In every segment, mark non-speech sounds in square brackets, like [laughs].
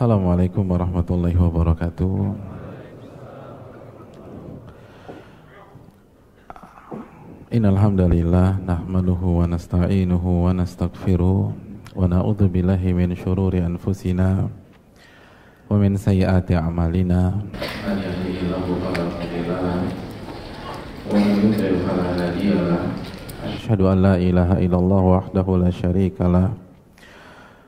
Assalamualaikum warahmatullahi wabarakatuh. Innal hamdalillah nahmaduhu wa nasta'inuhu wa nastaghfiruh wa na'udzu billahi min syururi anfusina wa min sayyiati a'malina. Man yahdihillahu fala mudilla lahu wa man yudlil fala hadiya lahu. an la ilaha illallah wahdahu la syarika lahu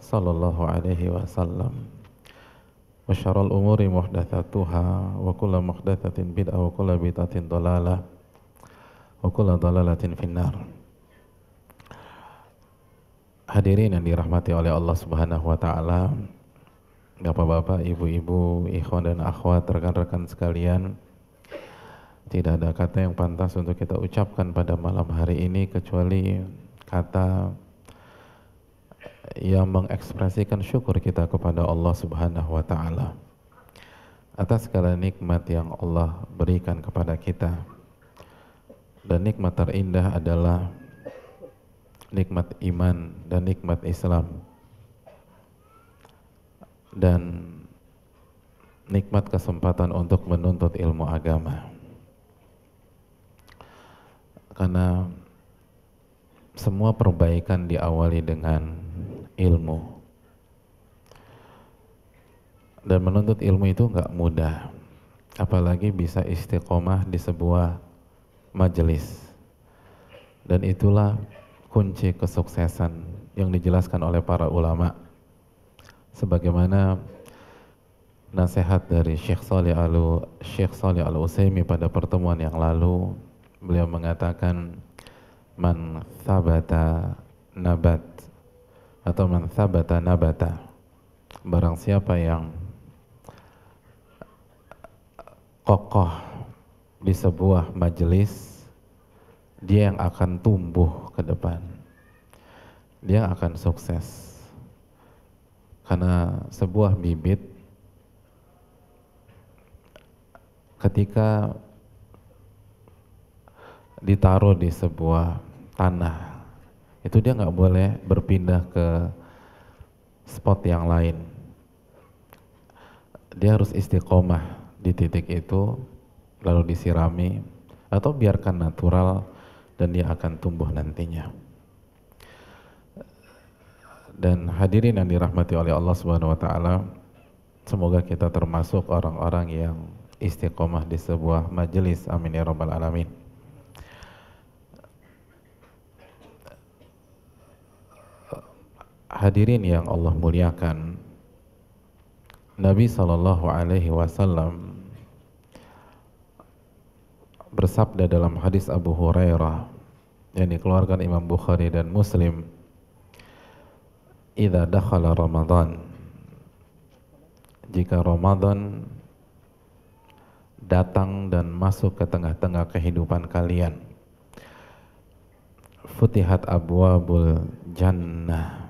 sallallahu alaihi wasallam wa syarul umuri muhdatsatuha wa kullu muhdatsatin bid'ah wa kullu bid'atin dalalah wa kullu dalalatin finnar Hadirin yang dirahmati oleh Allah Subhanahu wa taala, Bapak-bapak, ibu-ibu, ikhwan dan akhwat, rekan-rekan sekalian, tidak ada kata yang pantas untuk kita ucapkan pada malam hari ini kecuali kata yang mengekspresikan syukur kita kepada Allah Subhanahu wa taala atas segala nikmat yang Allah berikan kepada kita. Dan nikmat terindah adalah nikmat iman dan nikmat Islam. Dan nikmat kesempatan untuk menuntut ilmu agama. Karena semua perbaikan diawali dengan ilmu. Dan menuntut ilmu itu nggak mudah, apalagi bisa istiqomah di sebuah majelis. Dan itulah kunci kesuksesan yang dijelaskan oleh para ulama. Sebagaimana nasihat dari Syekh Salih Al Syekh Salih Al Utsaimin pada pertemuan yang lalu, beliau mengatakan man sabata nabat atau man thabata nabata. Barang siapa yang kokoh di sebuah majelis, dia yang akan tumbuh ke depan. Dia akan sukses. Karena sebuah bibit ketika ditaruh di sebuah tanah itu dia nggak boleh berpindah ke spot yang lain. Dia harus istiqomah di titik itu, lalu disirami, atau biarkan natural dan dia akan tumbuh nantinya. Dan hadirin yang dirahmati oleh Allah Subhanahu wa taala, semoga kita termasuk orang-orang yang istiqomah di sebuah majelis. Amin ya rabbal alamin. Hadirin yang Allah muliakan, Nabi Shallallahu Alaihi Wasallam bersabda dalam hadis Abu Hurairah yang dikeluarkan Imam Bukhari dan Muslim, "Idza dakhala Ramadan." Jika Ramadan datang dan masuk ke tengah-tengah kehidupan kalian, Futihat abwabul jannah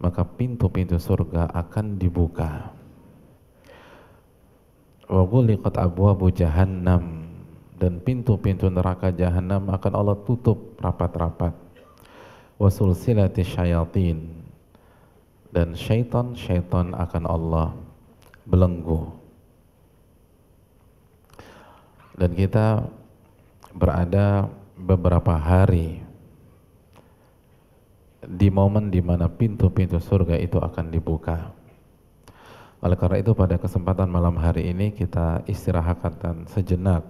maka pintu-pintu surga akan dibuka. Wa ghuliqat abwabu jahannam dan pintu-pintu neraka jahanam akan Allah tutup rapat-rapat. Wa silsilati syayatin dan syaitan-syaitan akan Allah belenggu. Dan kita berada beberapa hari di momen dimana pintu-pintu surga itu akan dibuka. Oleh karena itu pada kesempatan malam hari ini kita istirahatkan sejenak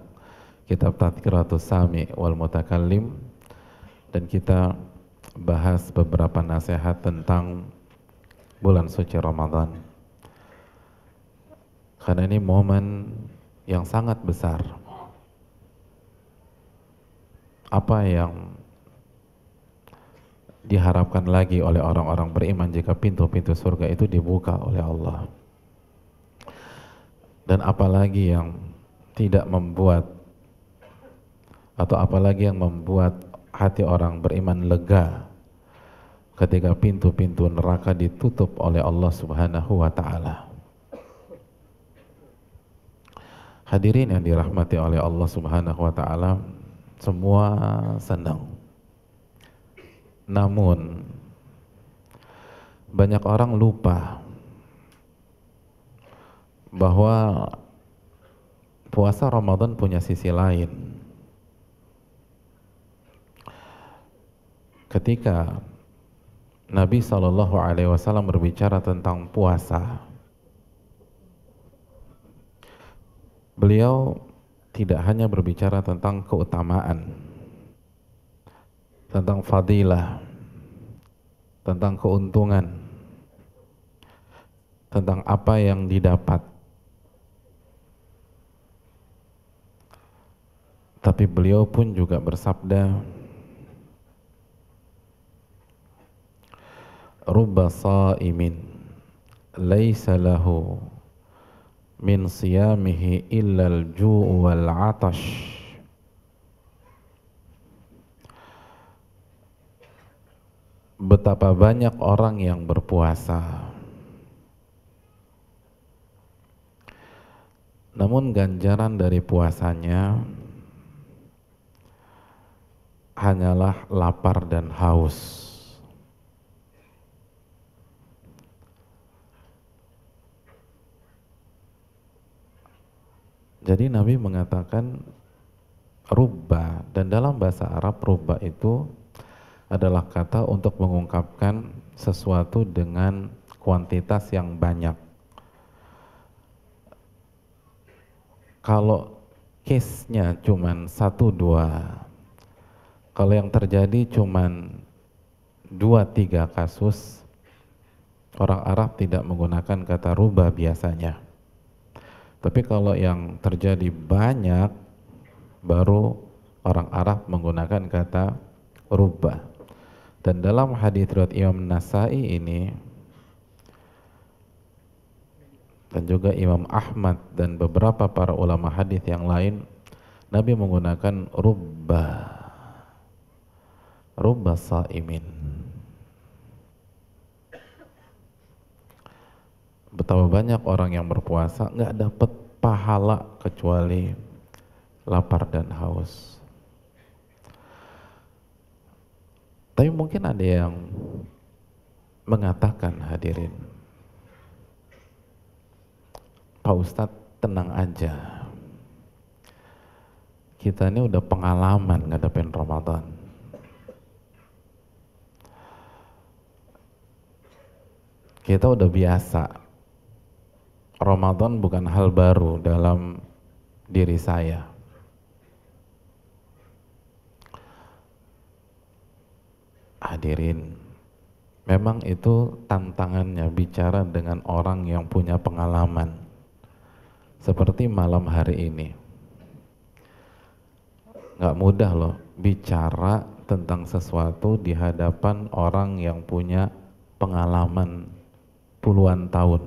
kitab Tadkiratus Sami wal Mutakallim dan kita bahas beberapa nasihat tentang bulan suci Ramadan. Karena ini momen yang sangat besar. Apa yang diharapkan lagi oleh orang-orang beriman jika pintu-pintu surga itu dibuka oleh Allah. Dan apalagi yang tidak membuat atau apalagi yang membuat hati orang beriman lega ketika pintu-pintu neraka ditutup oleh Allah Subhanahu wa taala. Hadirin yang dirahmati oleh Allah Subhanahu wa taala, semua senang namun banyak orang lupa bahwa puasa Ramadan punya sisi lain. Ketika Nabi Shallallahu Alaihi Wasallam berbicara tentang puasa, beliau tidak hanya berbicara tentang keutamaan, tentang fadilah, tentang keuntungan, tentang apa yang didapat. Tapi beliau pun juga bersabda, Rubba sa'imin laysa lahu min siyamihi illal ju'u wal atash betapa banyak orang yang berpuasa. Namun ganjaran dari puasanya hanyalah lapar dan haus. Jadi Nabi mengatakan rubah dan dalam bahasa Arab rubah itu adalah kata untuk mengungkapkan sesuatu dengan kuantitas yang banyak. Kalau case-nya cuman satu dua, kalau yang terjadi cuma dua tiga kasus, orang Arab tidak menggunakan kata rubah biasanya. Tapi kalau yang terjadi banyak, baru orang Arab menggunakan kata rubah. Dan dalam hadis riwayat Imam Nasai ini dan juga Imam Ahmad dan beberapa para ulama hadis yang lain Nabi menggunakan rubba rubba saimin betapa banyak orang yang berpuasa nggak dapat pahala kecuali lapar dan haus Tapi mungkin ada yang mengatakan hadirin, Pak Ustadz tenang aja, kita ini udah pengalaman ngadepin Ramadan. Kita udah biasa. Ramadan bukan hal baru dalam diri saya. hadirin memang itu tantangannya bicara dengan orang yang punya pengalaman seperti malam hari ini nggak mudah loh bicara tentang sesuatu di hadapan orang yang punya pengalaman puluhan tahun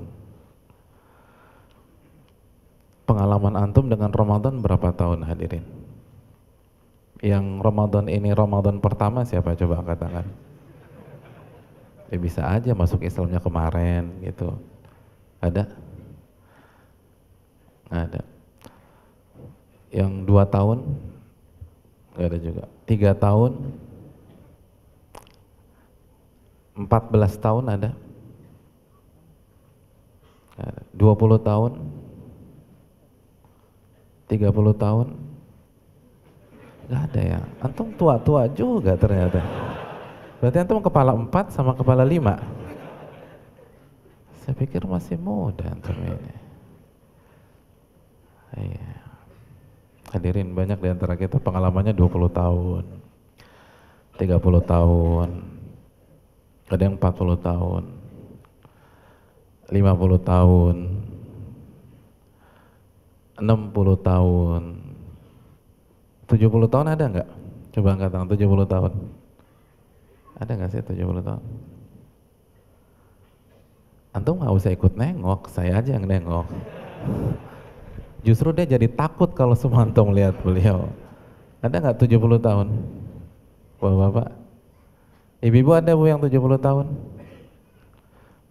pengalaman antum dengan Ramadan berapa tahun hadirin yang Ramadan ini Ramadan pertama siapa coba katakan ya bisa aja masuk Islamnya kemarin gitu ada nggak ada yang dua tahun nggak ada juga tiga tahun empat belas tahun ada dua puluh tahun tiga puluh tahun Gak ada ya. Antum tua-tua juga ternyata. Berarti antum kepala empat sama kepala lima. Saya pikir masih muda antum ini. Iya. Hadirin banyak di antara kita pengalamannya 20 tahun. 30 tahun. Ada yang 40 tahun. 50 tahun. 60 tahun 70 tahun ada nggak? Coba angkat tangan 70 tahun. Ada nggak sih 70 tahun? Antum nggak usah ikut nengok, saya aja yang nengok. Justru dia jadi takut kalau semua antum lihat beliau. Ada nggak 70 tahun? Bapak-bapak. Ibu-ibu ada bu yang 70 tahun?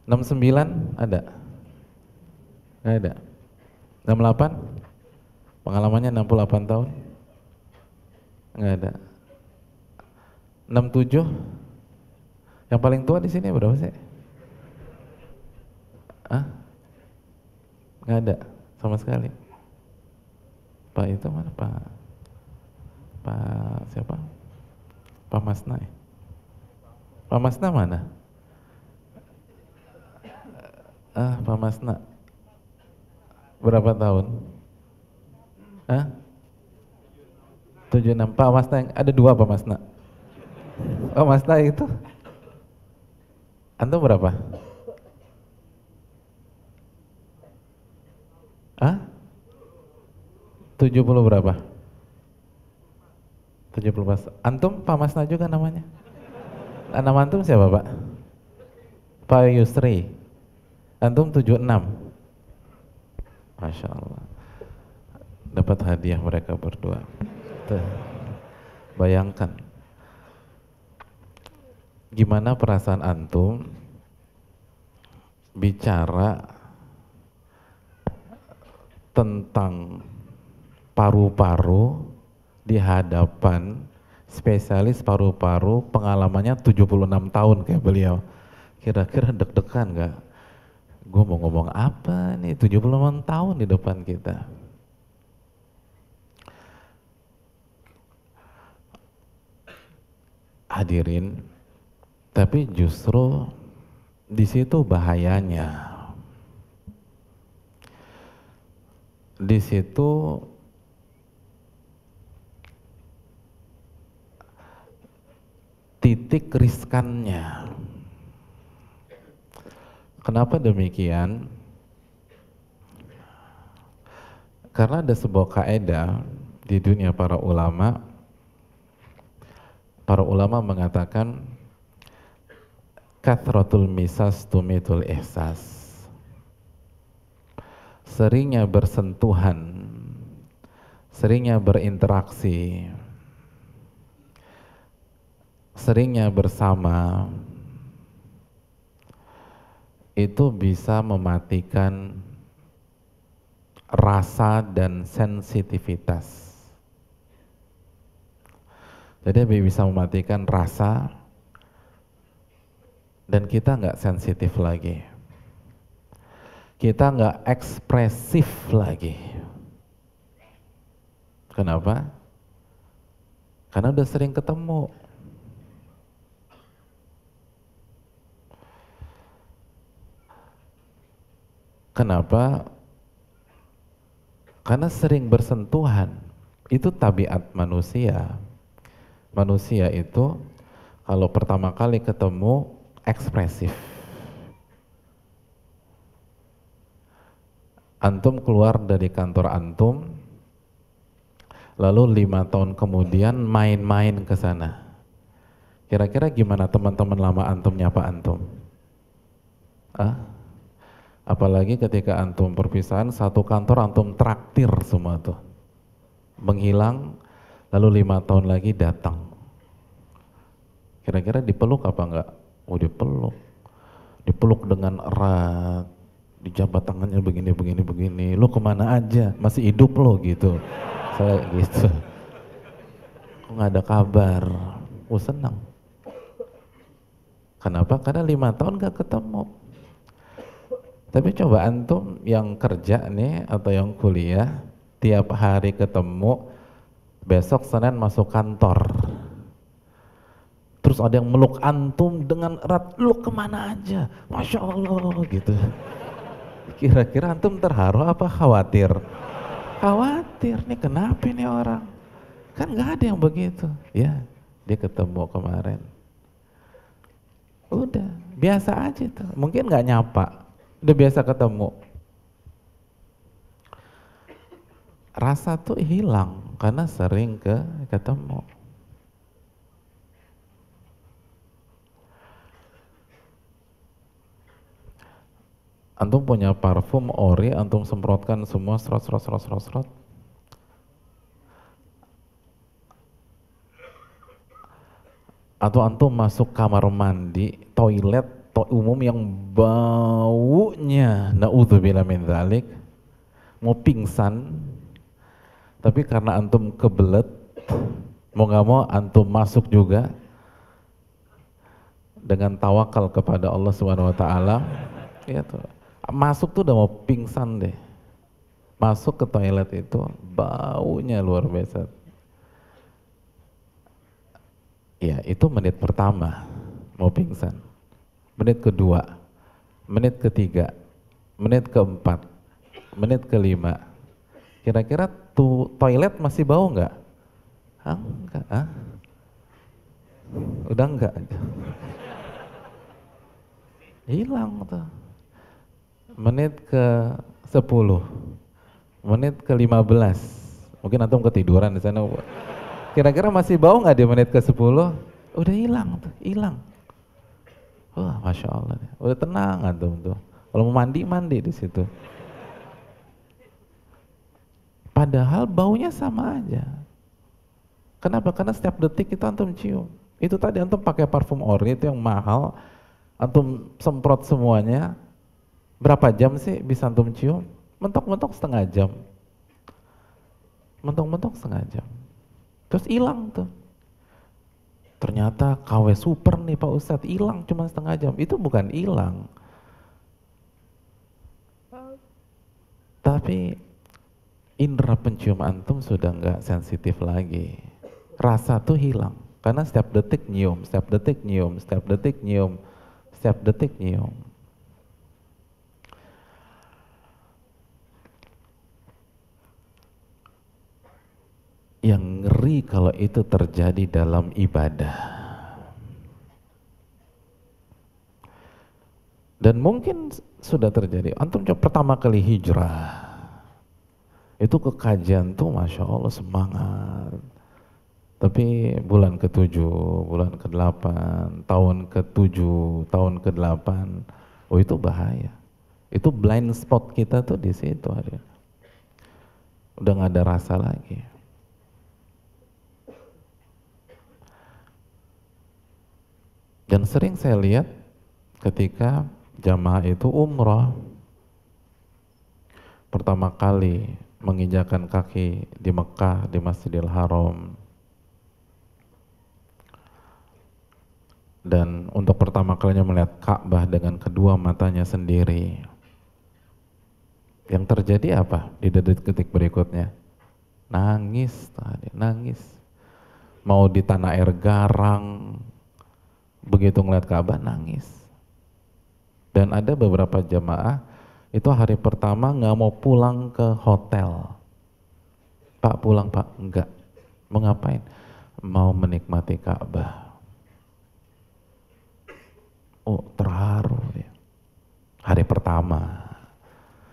69 ada? Nggak ada. 68? Pengalamannya 68 tahun? Enggak ada. 67. Yang paling tua di sini berapa sih? Ah? Enggak ada sama sekali. Pak itu mana Pak? Pak siapa? Pak Masna ya? Pak Masna mana? Ah, Pak Masna. Berapa tahun? Hah? 76 Pak Masna yang ada dua Pak Masna Pak oh, Masna itu Antum berapa? Hah? 70 berapa? 70 pas. Antum Pak Masna juga namanya? Nama Antum siapa Pak? Pak Yusri. Antum 76. Masya Allah. Dapat hadiah mereka berdua. Bayangkan gimana perasaan antum bicara tentang paru-paru di hadapan spesialis paru-paru pengalamannya 76 tahun kayak beliau. Kira-kira deg-degan gak? Gue mau ngomong apa nih 76 tahun di depan kita. hadirin, tapi justru di situ bahayanya. Di situ titik riskannya. Kenapa demikian? Karena ada sebuah kaidah di dunia para ulama para ulama mengatakan kathratul misas tumitul ihsas seringnya bersentuhan seringnya berinteraksi seringnya bersama itu bisa mematikan rasa dan sensitivitas jadi bisa mematikan rasa dan kita nggak sensitif lagi. Kita nggak ekspresif lagi. Kenapa? Karena udah sering ketemu. Kenapa? Karena sering bersentuhan. Itu tabiat manusia manusia itu kalau pertama kali ketemu ekspresif. Antum keluar dari kantor antum, lalu lima tahun kemudian main-main ke sana. Kira-kira gimana teman-teman lama antum nyapa antum? Ah? Apalagi ketika antum perpisahan, satu kantor antum traktir semua tuh. Menghilang, lalu lima tahun lagi datang. Kira-kira dipeluk apa enggak? Oh dipeluk. Dipeluk dengan erat, dijabat tangannya begini, begini, begini. Lo kemana aja? Masih hidup lo gitu. Saya gitu. Kok gak ada kabar? Oh senang. Kenapa? Karena lima tahun gak ketemu. Tapi coba antum yang kerja nih atau yang kuliah tiap hari ketemu, besok Senin masuk kantor Terus ada yang meluk antum dengan erat, lu kemana aja? Masya Allah gitu. Kira-kira antum terharu apa khawatir? Khawatir nih kenapa nih orang? Kan nggak ada yang begitu. Ya, dia ketemu kemarin. Udah, biasa aja tuh. Mungkin nggak nyapa. Udah biasa ketemu. Rasa tuh hilang karena sering ke ketemu. antum punya parfum ori antum semprotkan semua serot serot serot serot serot atau antum masuk kamar mandi toilet to umum yang baunya naudzubillah min dzalik mau pingsan tapi karena antum kebelet mau gak mau antum masuk juga dengan tawakal kepada Allah Swt. ya tuh masuk tuh udah mau pingsan deh masuk ke toilet itu baunya luar biasa ya itu menit pertama mau pingsan menit kedua menit ketiga menit keempat menit kelima kira-kira tuh toilet masih bau nggak enggak ah. udah enggak hilang tuh menit ke 10, menit ke 15. Mungkin antum ketiduran di sana. Kira-kira masih bau nggak di menit ke 10? Udah hilang tuh, hilang. Wah, masya Allah. Udah tenang antum tuh. Kalau mau mandi mandi di situ. Padahal baunya sama aja. Kenapa? Karena setiap detik kita antum cium. Itu tadi antum pakai parfum ori itu yang mahal, antum semprot semuanya, Berapa jam sih bisa antum cium? Mentok-mentok setengah jam. Mentok-mentok setengah jam. Terus hilang tuh. Ternyata KW super nih Pak Ustadz, hilang cuma setengah jam. Itu bukan hilang. Tapi indera pencium antum sudah nggak sensitif lagi. Rasa tuh hilang. Karena setiap detik nyium, setiap detik nyium, setiap detik nyium, setiap detik nyium. yang ngeri kalau itu terjadi dalam ibadah. Dan mungkin sudah terjadi. Antum coba pertama kali hijrah. Itu kekajian tuh Masya Allah semangat. Tapi bulan ke-7, bulan ke-8, tahun ke-7, tahun ke-8, oh itu bahaya. Itu blind spot kita tuh di situ ada. Udah nggak ada rasa lagi. Dan sering saya lihat ketika jamaah itu umroh pertama kali menginjakan kaki di Mekah di Masjidil Haram dan untuk pertama kalinya melihat Ka'bah dengan kedua matanya sendiri yang terjadi apa di detik-detik berikutnya nangis tadi nangis mau di tanah air garang begitu ngeliat Ka'bah nangis. Dan ada beberapa jamaah itu hari pertama nggak mau pulang ke hotel. Pak pulang pak nggak Mau ngapain? Mau menikmati Ka'bah. Oh terharu ya. Hari pertama.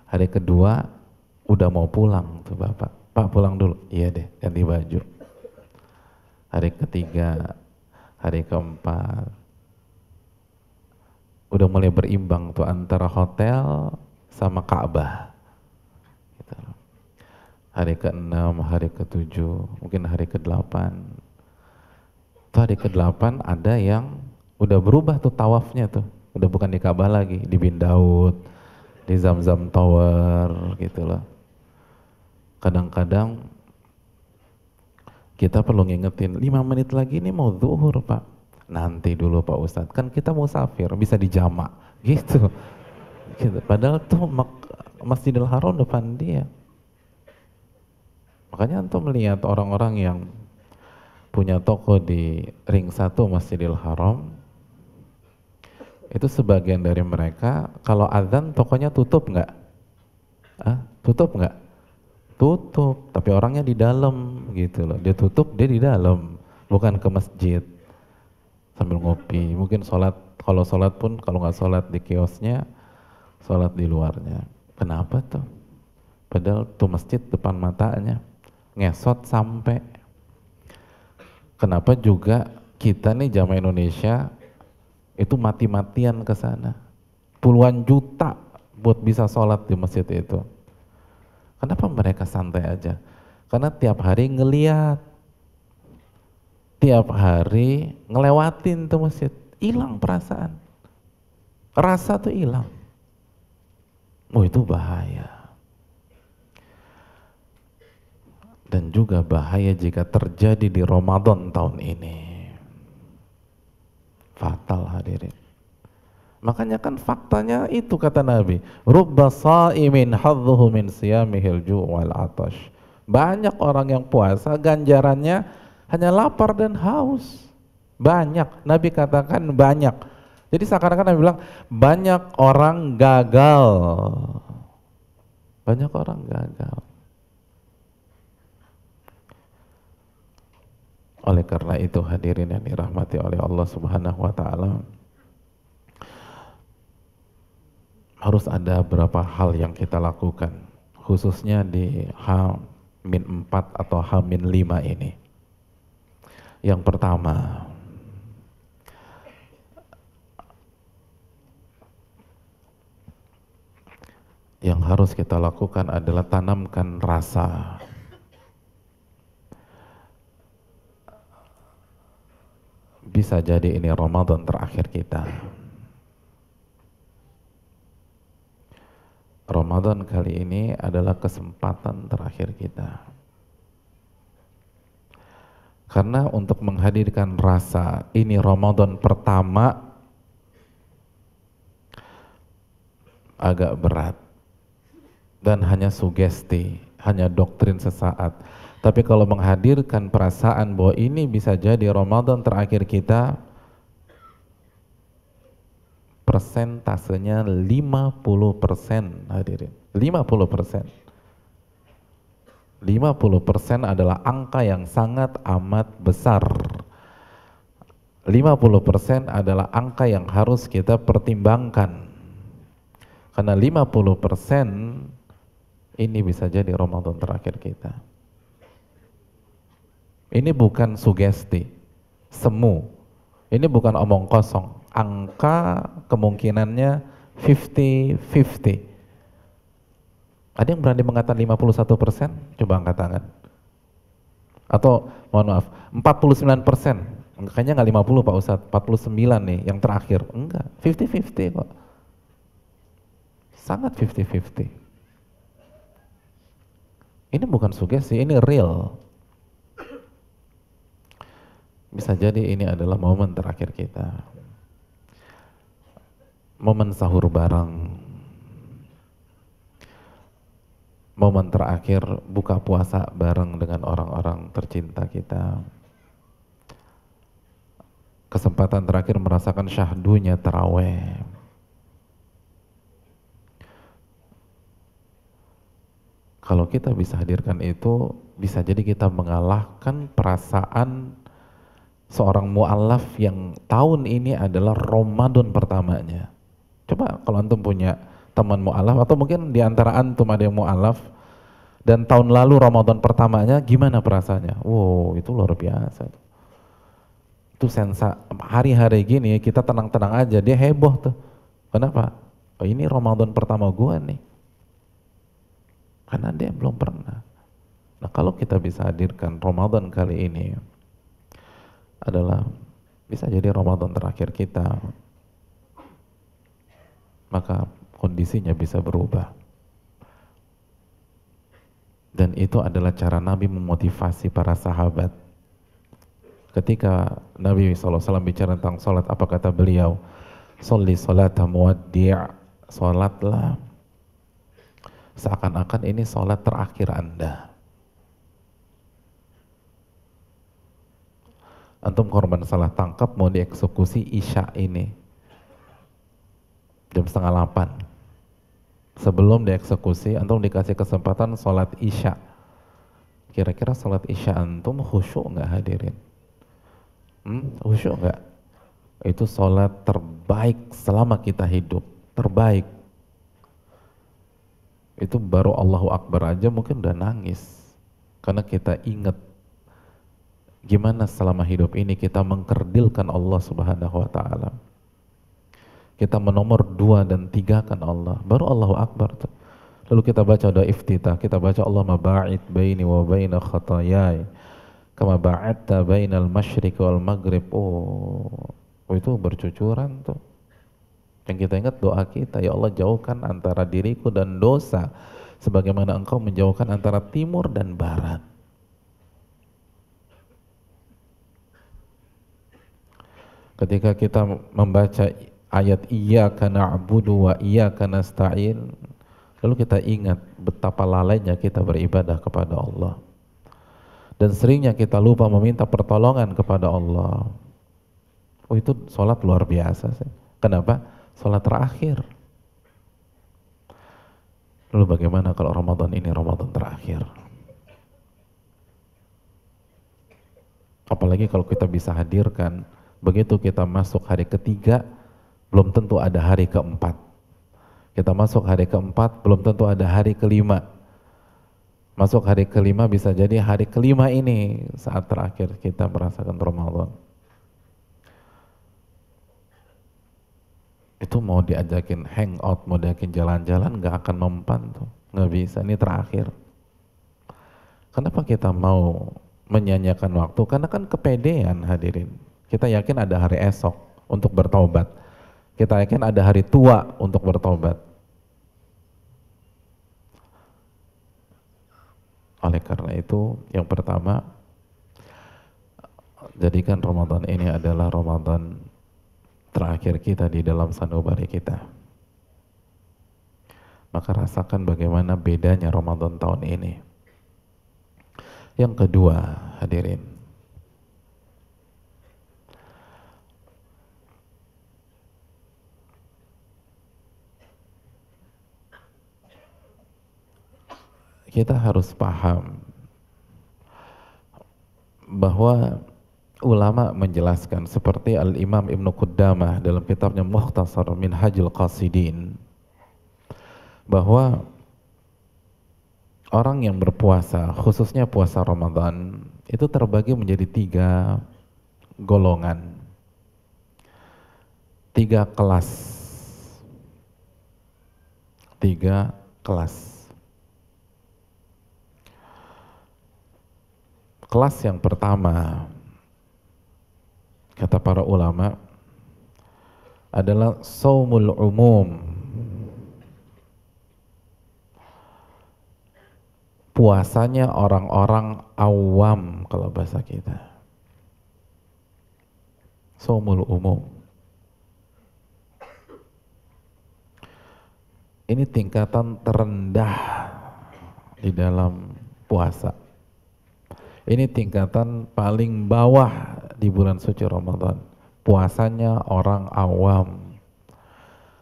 Hari kedua udah mau pulang tuh bapak. Pak pulang dulu. Iya deh ganti baju. Hari ketiga, hari keempat, udah mulai berimbang tuh antara hotel sama Ka'bah. Gitu. Hari ke-6, hari ke-7, mungkin hari ke-8. Tuh hari ke-8 ada yang udah berubah tuh tawafnya tuh. Udah bukan di Ka'bah lagi, di Bin Daud, di Zamzam -zam Tower gitu loh. Kadang-kadang kita perlu ngingetin, Lima menit lagi ini mau zuhur pak nanti dulu Pak Ustadz kan kita mau safir bisa dijama, gitu gitu padahal tuh Masjidil Haram depan dia makanya untuk melihat orang-orang yang punya toko di ring satu Masjidil Haram itu sebagian dari mereka kalau azan tokonya tutup nggak ah tutup nggak tutup tapi orangnya di dalam gitu loh dia tutup dia di dalam bukan ke masjid sambil ngopi mungkin sholat kalau sholat pun kalau nggak sholat di kiosnya sholat di luarnya kenapa tuh padahal tuh masjid depan matanya ngesot sampai kenapa juga kita nih jamaah Indonesia itu mati-matian ke sana puluhan juta buat bisa sholat di masjid itu kenapa mereka santai aja karena tiap hari ngeliat tiap hari ngelewatin tuh masjid, hilang perasaan. Rasa tuh hilang. Oh itu bahaya. Dan juga bahaya jika terjadi di Ramadan tahun ini. Fatal hadirin. Makanya kan faktanya itu kata Nabi. Rubba sa'imin min siyamihil ju' wal atash. Banyak orang yang puasa ganjarannya hanya lapar dan haus. Banyak, Nabi katakan banyak. Jadi seakan-akan Nabi bilang banyak orang gagal. Banyak orang gagal. Oleh karena itu hadirin yang dirahmati oleh Allah Subhanahu wa taala harus ada beberapa hal yang kita lakukan khususnya di H-4 atau H-5 ini. Yang pertama, yang harus kita lakukan adalah tanamkan rasa. Bisa jadi ini Ramadan terakhir kita. Ramadan kali ini adalah kesempatan terakhir kita. Karena untuk menghadirkan rasa ini Ramadan pertama agak berat dan hanya sugesti, hanya doktrin sesaat. Tapi kalau menghadirkan perasaan bahwa ini bisa jadi Ramadan terakhir kita, persentasenya 50 persen hadirin. 50 persen. 50% adalah angka yang sangat amat besar. 50% adalah angka yang harus kita pertimbangkan. Karena 50% ini bisa jadi Ramadan terakhir kita. Ini bukan sugesti, semu. Ini bukan omong kosong. Angka kemungkinannya 50-50. Ada yang berani mengatakan 51 persen? Coba angkat tangan. Atau mohon maaf, 49 persen. Kayaknya nggak 50 Pak Ustadz, 49 nih yang terakhir. Enggak, 50-50 kok. Sangat 50-50. Ini bukan sugesti, ini real. Bisa jadi ini adalah momen terakhir kita. Momen sahur bareng, momen terakhir buka puasa bareng dengan orang-orang tercinta kita. Kesempatan terakhir merasakan syahdunya terawih. Kalau kita bisa hadirkan itu, bisa jadi kita mengalahkan perasaan seorang mu'alaf yang tahun ini adalah Ramadan pertamanya. Coba kalau antum punya teman mu'alaf atau mungkin di antara antum ada yang mu'alaf dan tahun lalu Ramadan pertamanya gimana perasaannya? Wow, itu luar biasa. Itu sensa hari-hari gini kita tenang-tenang aja, dia heboh tuh. Kenapa? Oh, ini Ramadan pertama gua nih. Karena dia belum pernah. Nah, kalau kita bisa hadirkan Ramadan kali ini adalah bisa jadi Ramadan terakhir kita. Maka kondisinya bisa berubah. Dan itu adalah cara Nabi memotivasi para sahabat. Ketika Nabi SAW bicara tentang sholat, apa kata beliau? Soli sholat muaddi' sholatlah. Seakan-akan ini sholat terakhir Anda. Antum korban salah tangkap mau dieksekusi Isya ini. Jam setengah delapan sebelum dieksekusi antum dikasih kesempatan sholat isya kira-kira sholat isya antum khusyuk nggak hadirin hmm, khusyuk nggak itu sholat terbaik selama kita hidup terbaik itu baru Allahu Akbar aja mungkin udah nangis karena kita ingat gimana selama hidup ini kita mengkerdilkan Allah Subhanahu wa taala. Kita menomor dua dan tiga kan Allah. Baru Allahu Akbar. Tuh. Lalu kita baca doa iftitah, kita baca Allah mabait baini wa baina khatayai. Kama ba'atta bainal mashriq wal maghrib. Oh, oh itu bercucuran tuh. Yang kita ingat doa kita, ya Allah jauhkan antara diriku dan dosa sebagaimana engkau menjauhkan antara timur dan barat. Ketika kita membaca ayat iyyaka na'budu wa iyyaka nasta'in lalu kita ingat betapa lalainya kita beribadah kepada Allah dan seringnya kita lupa meminta pertolongan kepada Allah oh itu sholat luar biasa sih kenapa? sholat terakhir lalu bagaimana kalau Ramadan ini Ramadan terakhir apalagi kalau kita bisa hadirkan begitu kita masuk hari ketiga belum tentu ada hari keempat. Kita masuk hari keempat, belum tentu ada hari kelima. Masuk hari kelima bisa jadi hari kelima ini saat terakhir kita merasakan Ramadan. Itu mau diajakin hangout, mau diajakin jalan-jalan gak akan mempan tuh. Gak bisa, ini terakhir. Kenapa kita mau menyanyikan waktu? Karena kan kepedean hadirin. Kita yakin ada hari esok untuk bertobat kita yakin ada hari tua untuk bertobat. Oleh karena itu, yang pertama, jadikan Ramadan ini adalah Ramadan terakhir kita di dalam sanubari kita. Maka rasakan bagaimana bedanya Ramadan tahun ini. Yang kedua, hadirin, kita harus paham bahwa ulama menjelaskan seperti Al-Imam Ibn Qudamah dalam kitabnya Muhtasar Min Hajil Qasidin bahwa orang yang berpuasa khususnya puasa Ramadan itu terbagi menjadi tiga golongan tiga kelas tiga kelas kelas yang pertama kata para ulama adalah saumul umum puasanya orang-orang awam kalau bahasa kita saumul umum ini tingkatan terendah di dalam puasa ini tingkatan paling bawah di bulan suci Ramadan. Puasanya orang awam.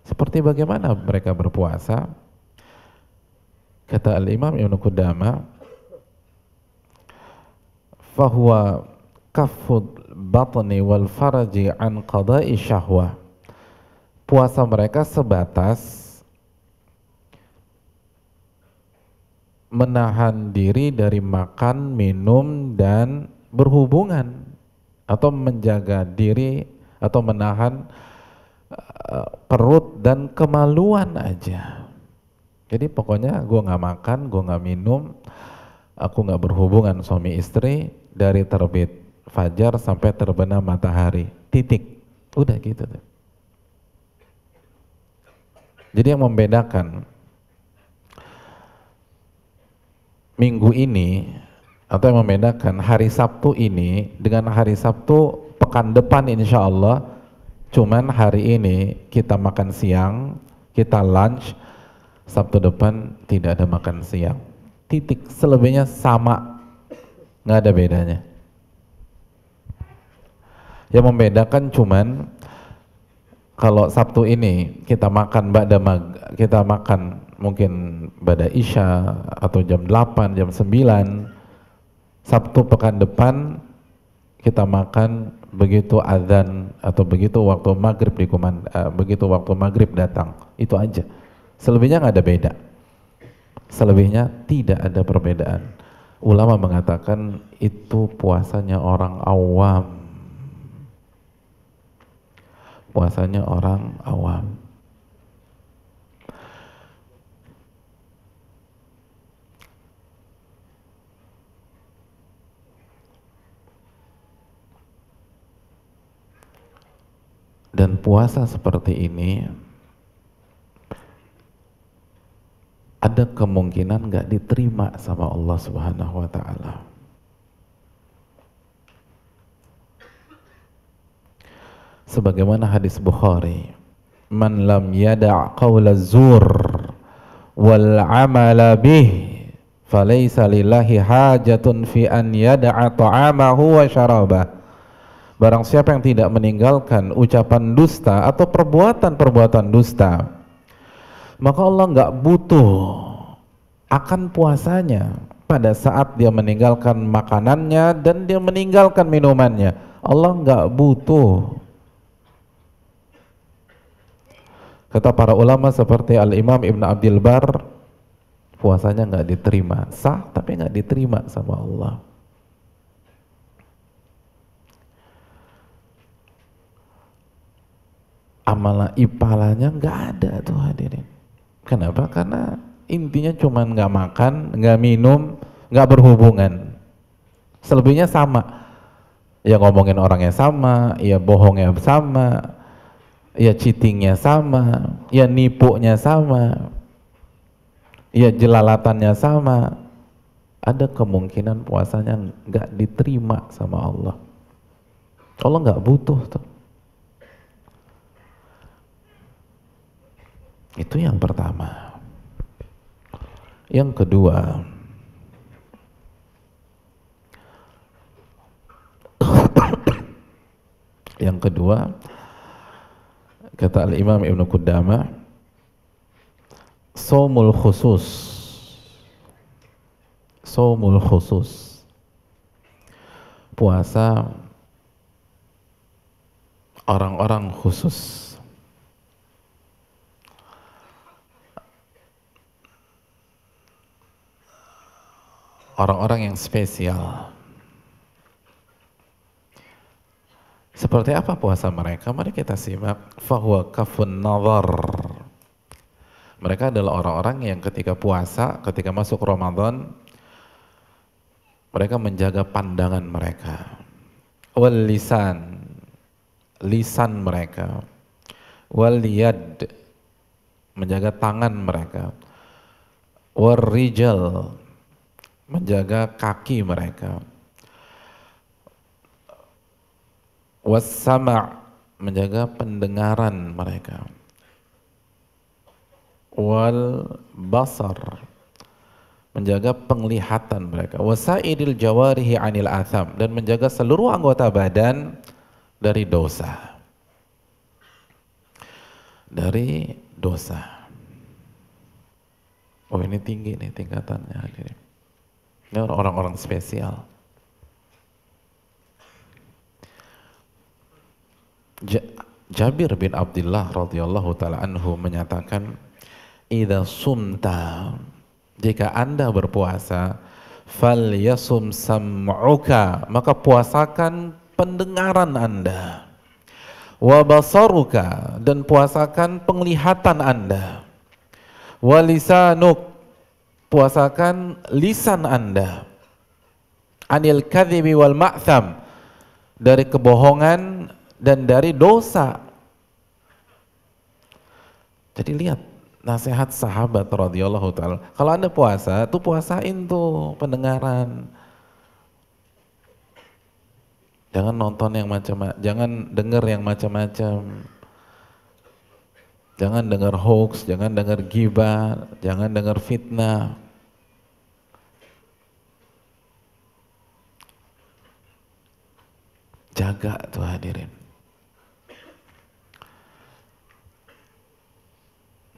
Seperti bagaimana mereka berpuasa? Kata Al-Imam Ibn Qudama, fahuwa kafud batni wal faraji an qada'i syahwah. Puasa mereka sebatas menahan diri dari makan, minum dan berhubungan atau menjaga diri atau menahan eh, perut dan kemaluan aja. Jadi pokoknya gue gak makan, gue gak minum, aku gak berhubungan suami istri dari terbit fajar sampai terbenam matahari. Titik. Udah gitu Jadi yang membedakan minggu ini atau yang membedakan hari Sabtu ini dengan hari Sabtu pekan depan insya Allah cuman hari ini kita makan siang kita lunch Sabtu depan tidak ada makan siang titik selebihnya sama nggak ada bedanya yang membedakan cuman kalau Sabtu ini kita makan mbak kita makan mungkin pada Isya atau jam 8, jam 9 Sabtu pekan depan kita makan begitu azan atau begitu waktu maghrib di uh, begitu waktu maghrib datang itu aja selebihnya nggak ada beda selebihnya tidak ada perbedaan ulama mengatakan itu puasanya orang awam puasanya orang awam dan puasa seperti ini ada kemungkinan nggak diterima sama Allah Subhanahu wa taala. Sebagaimana hadis Bukhari, "Man lam yada' qawla zur wal 'amala bih, falaysa lillahi hajatun fi an yada'a ta'amahu wa syarabah." Barang siapa yang tidak meninggalkan ucapan dusta atau perbuatan-perbuatan dusta, maka Allah nggak butuh akan puasanya pada saat dia meninggalkan makanannya dan dia meninggalkan minumannya. Allah nggak butuh. Kata para ulama seperti Al Imam Ibn Abdul Bar, puasanya nggak diterima, sah tapi nggak diterima sama Allah. amala ipalanya nggak ada tuh hadirin. Kenapa? Karena intinya cuma nggak makan, nggak minum, nggak berhubungan. Selebihnya sama. Ya ngomongin orangnya sama, ya bohongnya sama, ya cheatingnya sama, ya nipunya sama, ya jelalatannya sama. Ada kemungkinan puasanya nggak diterima sama Allah. Allah nggak butuh tuh. Itu yang pertama. Yang kedua, [coughs] yang kedua kata Al Imam Ibnu Qudama Somul khusus Somul khusus puasa orang-orang khusus orang-orang yang spesial. Seperti apa puasa mereka? Mari kita simak. Fahuwa kafun nazar. Mereka adalah orang-orang yang ketika puasa, ketika masuk Ramadan, mereka menjaga pandangan mereka. Wal lisan, lisan mereka. Wal yad, menjaga tangan mereka. Warrijal. rijal, menjaga kaki mereka. Wasama menjaga pendengaran mereka. Wal basar menjaga penglihatan mereka. Wasaidil jawarihi anil atham dan menjaga seluruh anggota badan dari dosa. Dari dosa. Oh ini tinggi nih tingkatannya hadirin. Ini orang-orang spesial. Jabir bin Abdullah radhiyallahu taala anhu menyatakan, "Idza sumta" jika Anda berpuasa, fal yasum sam'uka, maka puasakan pendengaran Anda. Wa basaruka dan puasakan penglihatan Anda. Wa lisanuk puasakan lisan Anda anil kadhibi wal ma'tham dari kebohongan dan dari dosa. Jadi lihat nasihat sahabat radhiyallahu taala. Kalau Anda puasa, tuh puasain tuh pendengaran. Jangan nonton yang macam macam jangan dengar yang macam-macam. Jangan dengar hoax, jangan dengar gibah, jangan dengar fitnah. Jaga tuh hadirin.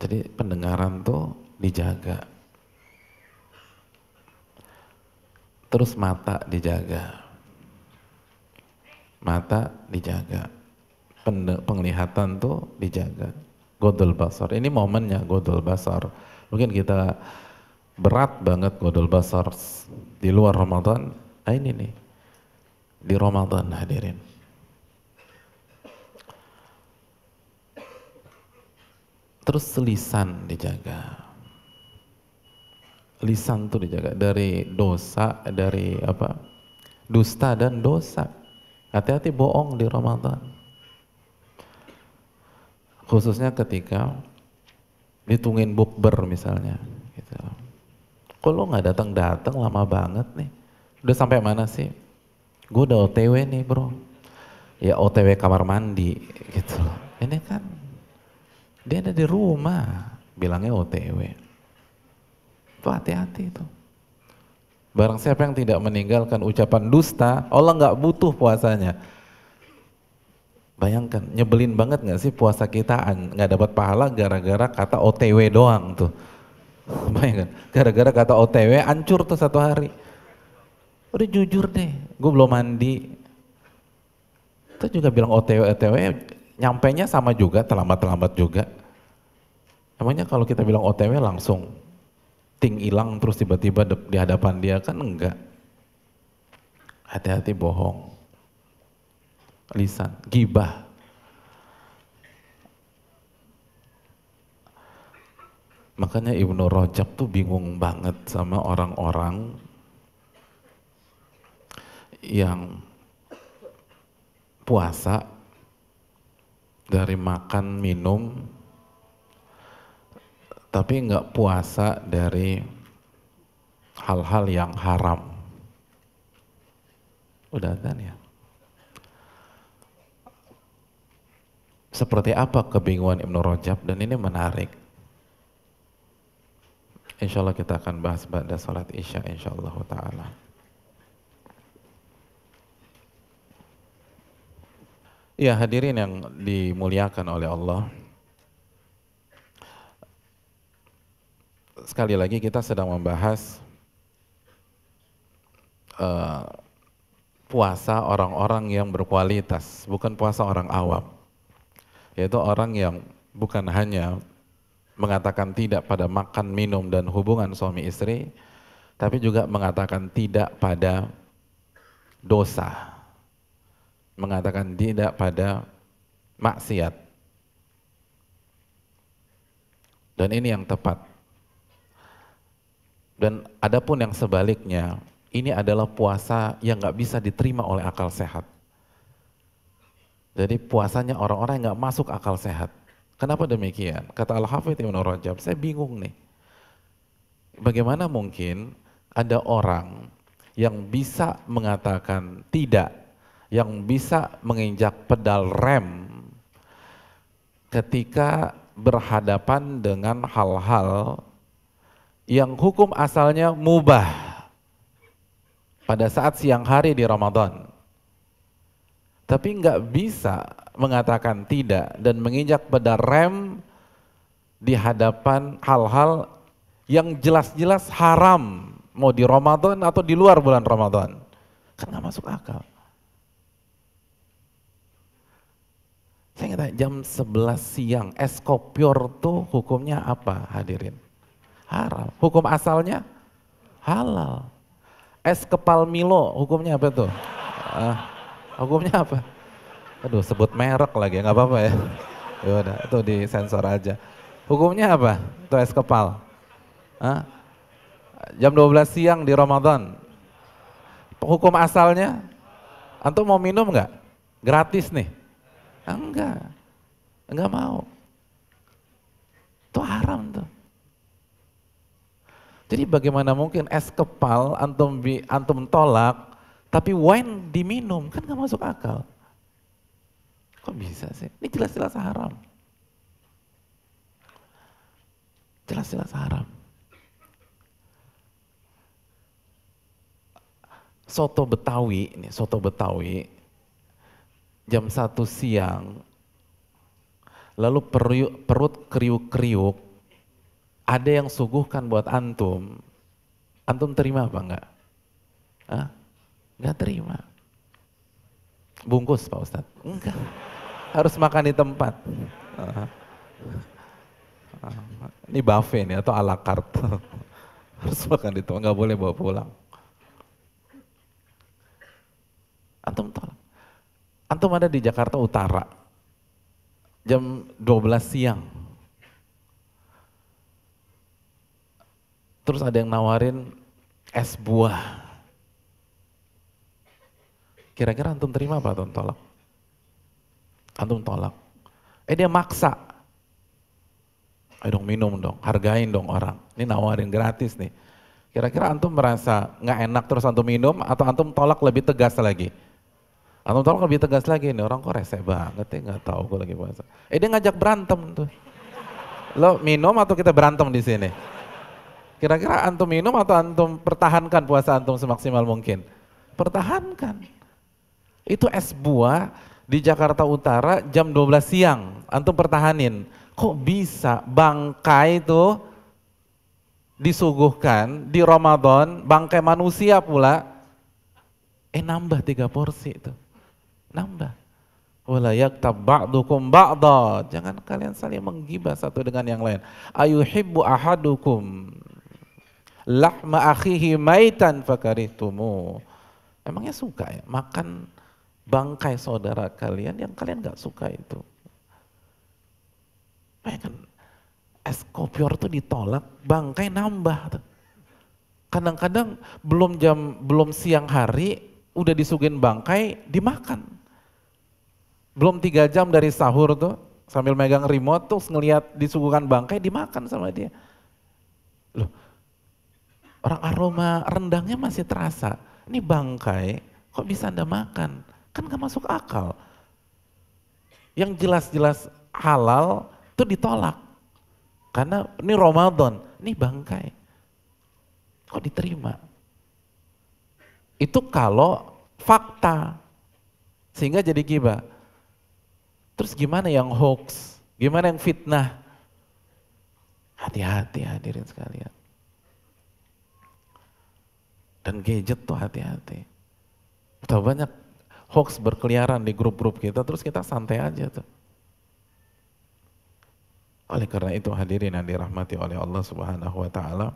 Jadi pendengaran tuh dijaga. Terus mata dijaga. Mata dijaga. Penglihatan tuh dijaga. Godol Basar. Ini momennya Godol Basar. Mungkin kita berat banget Godol Basar di luar Ramadan. Nah ini nih, di Ramadan hadirin. Terus lisan dijaga. Lisan tuh dijaga dari dosa, dari apa? Dusta dan dosa. Hati-hati bohong di Ramadan khususnya ketika ditungin bukber misalnya gitu. Kok lo nggak datang datang lama banget nih? Udah sampai mana sih? Gue udah OTW nih bro. Ya OTW kamar mandi gitu. Ini kan dia ada di rumah, bilangnya OTW. Itu hati-hati itu. Barang siapa yang tidak meninggalkan ucapan dusta, Allah nggak butuh puasanya. Bayangkan, nyebelin banget gak sih puasa kita gak dapat pahala gara-gara kata OTW doang tuh. [laughs] Bayangkan, gara-gara kata OTW hancur tuh satu hari. Udah jujur deh, gue belum mandi. Itu juga bilang OTW OTW, nyampenya sama juga, terlambat-terlambat juga. Emangnya kalau kita bilang OTW langsung ting hilang terus tiba-tiba di hadapan dia kan enggak. Hati-hati bohong lisan, gibah. Makanya Ibnu Rajab tuh bingung banget sama orang-orang yang puasa dari makan minum tapi nggak puasa dari hal-hal yang haram. Udah kan ya? seperti apa kebingungan Ibnu Rajab dan ini menarik. Insya Allah kita akan bahas pada sholat isya insya Allah ta'ala. Ya hadirin yang dimuliakan oleh Allah. Sekali lagi kita sedang membahas uh, puasa orang-orang yang berkualitas, bukan puasa orang awam yaitu orang yang bukan hanya mengatakan tidak pada makan, minum dan hubungan suami istri, tapi juga mengatakan tidak pada dosa. Mengatakan tidak pada maksiat. Dan ini yang tepat. Dan adapun yang sebaliknya, ini adalah puasa yang nggak bisa diterima oleh akal sehat. Jadi puasanya orang-orang yang nggak masuk akal sehat. Kenapa demikian? Kata al hafid Ibn Rajab, saya bingung nih. Bagaimana mungkin ada orang yang bisa mengatakan tidak, yang bisa menginjak pedal rem ketika berhadapan dengan hal-hal yang hukum asalnya mubah pada saat siang hari di Ramadan tapi nggak bisa mengatakan tidak dan menginjak pada rem di hadapan hal-hal yang jelas-jelas haram mau di Ramadan atau di luar bulan Ramadan kan nggak masuk akal saya nggak tahu jam 11 siang es kopi tuh hukumnya apa hadirin haram hukum asalnya halal es kepal Milo hukumnya apa tuh ah. Hukumnya apa? Aduh sebut merek lagi nggak apa-apa ya. Ya udah, itu di sensor aja. Hukumnya apa? Itu es kepal. Hah? Jam 12 siang di Ramadan. Hukum asalnya, antum mau minum nggak? Gratis nih. Ah, enggak, enggak mau. Itu haram tuh. Jadi bagaimana mungkin es kepal antum antum tolak tapi wine diminum, kan nggak masuk akal. Kok bisa sih? Ini jelas-jelas haram. Jelas-jelas haram. Soto Betawi, ini soto Betawi, jam satu siang, lalu periuk, perut kriuk-kriuk, ada yang suguhkan buat antum, antum terima apa enggak? Hah? Nggak terima. Bungkus Pak Ustadz. Enggak. Harus makan di tempat. Ini buffet nih atau ala carte. [laughs] Harus makan di tempat, nggak boleh bawa pulang. Antum tolak. Antum ada di Jakarta Utara. Jam 12 siang. Terus ada yang nawarin es buah Kira-kira antum terima apa antum tolak? Antum tolak. Eh dia maksa. Ayo dong minum dong, hargain dong orang. Ini nawarin gratis nih. Kira-kira antum merasa nggak enak terus antum minum atau antum tolak lebih tegas lagi? Antum tolak lebih tegas lagi nih orang kok rese banget ya nggak tahu gue lagi puasa. Eh dia ngajak berantem tuh. Lo minum atau kita berantem di sini? Kira-kira antum minum atau antum pertahankan puasa antum semaksimal mungkin? Pertahankan. Itu es buah di Jakarta Utara jam 12 siang. Antum pertahanin. Kok bisa bangkai itu disuguhkan di Ramadan, bangkai manusia pula. Eh nambah tiga porsi itu. Nambah. Walayak tabba'dukum ba'da. Jangan kalian saling menggibah satu dengan yang lain. Ayuhibbu ahadukum lahma akhihi maitan fakaritumu. Emangnya suka ya makan bangkai saudara kalian yang kalian gak suka itu. Bayangkan, kopior tuh ditolak, bangkai nambah. Kadang-kadang belum jam belum siang hari udah disugin bangkai dimakan. Belum tiga jam dari sahur tuh sambil megang remote tuh ngeliat disuguhkan bangkai dimakan sama dia. Loh, orang aroma rendangnya masih terasa. Ini bangkai, kok bisa Anda makan? Kan gak masuk akal. Yang jelas-jelas halal itu ditolak. Karena ini Ramadan, ini bangkai. Kok diterima? Itu kalau fakta. Sehingga jadi gibah. Terus gimana yang hoax? Gimana yang fitnah? Hati-hati hadirin sekalian. Dan gadget tuh hati-hati. Betapa banyak hoax berkeliaran di grup-grup kita, terus kita santai aja tuh. Oleh karena itu hadirin yang dirahmati oleh Allah Subhanahu wa taala,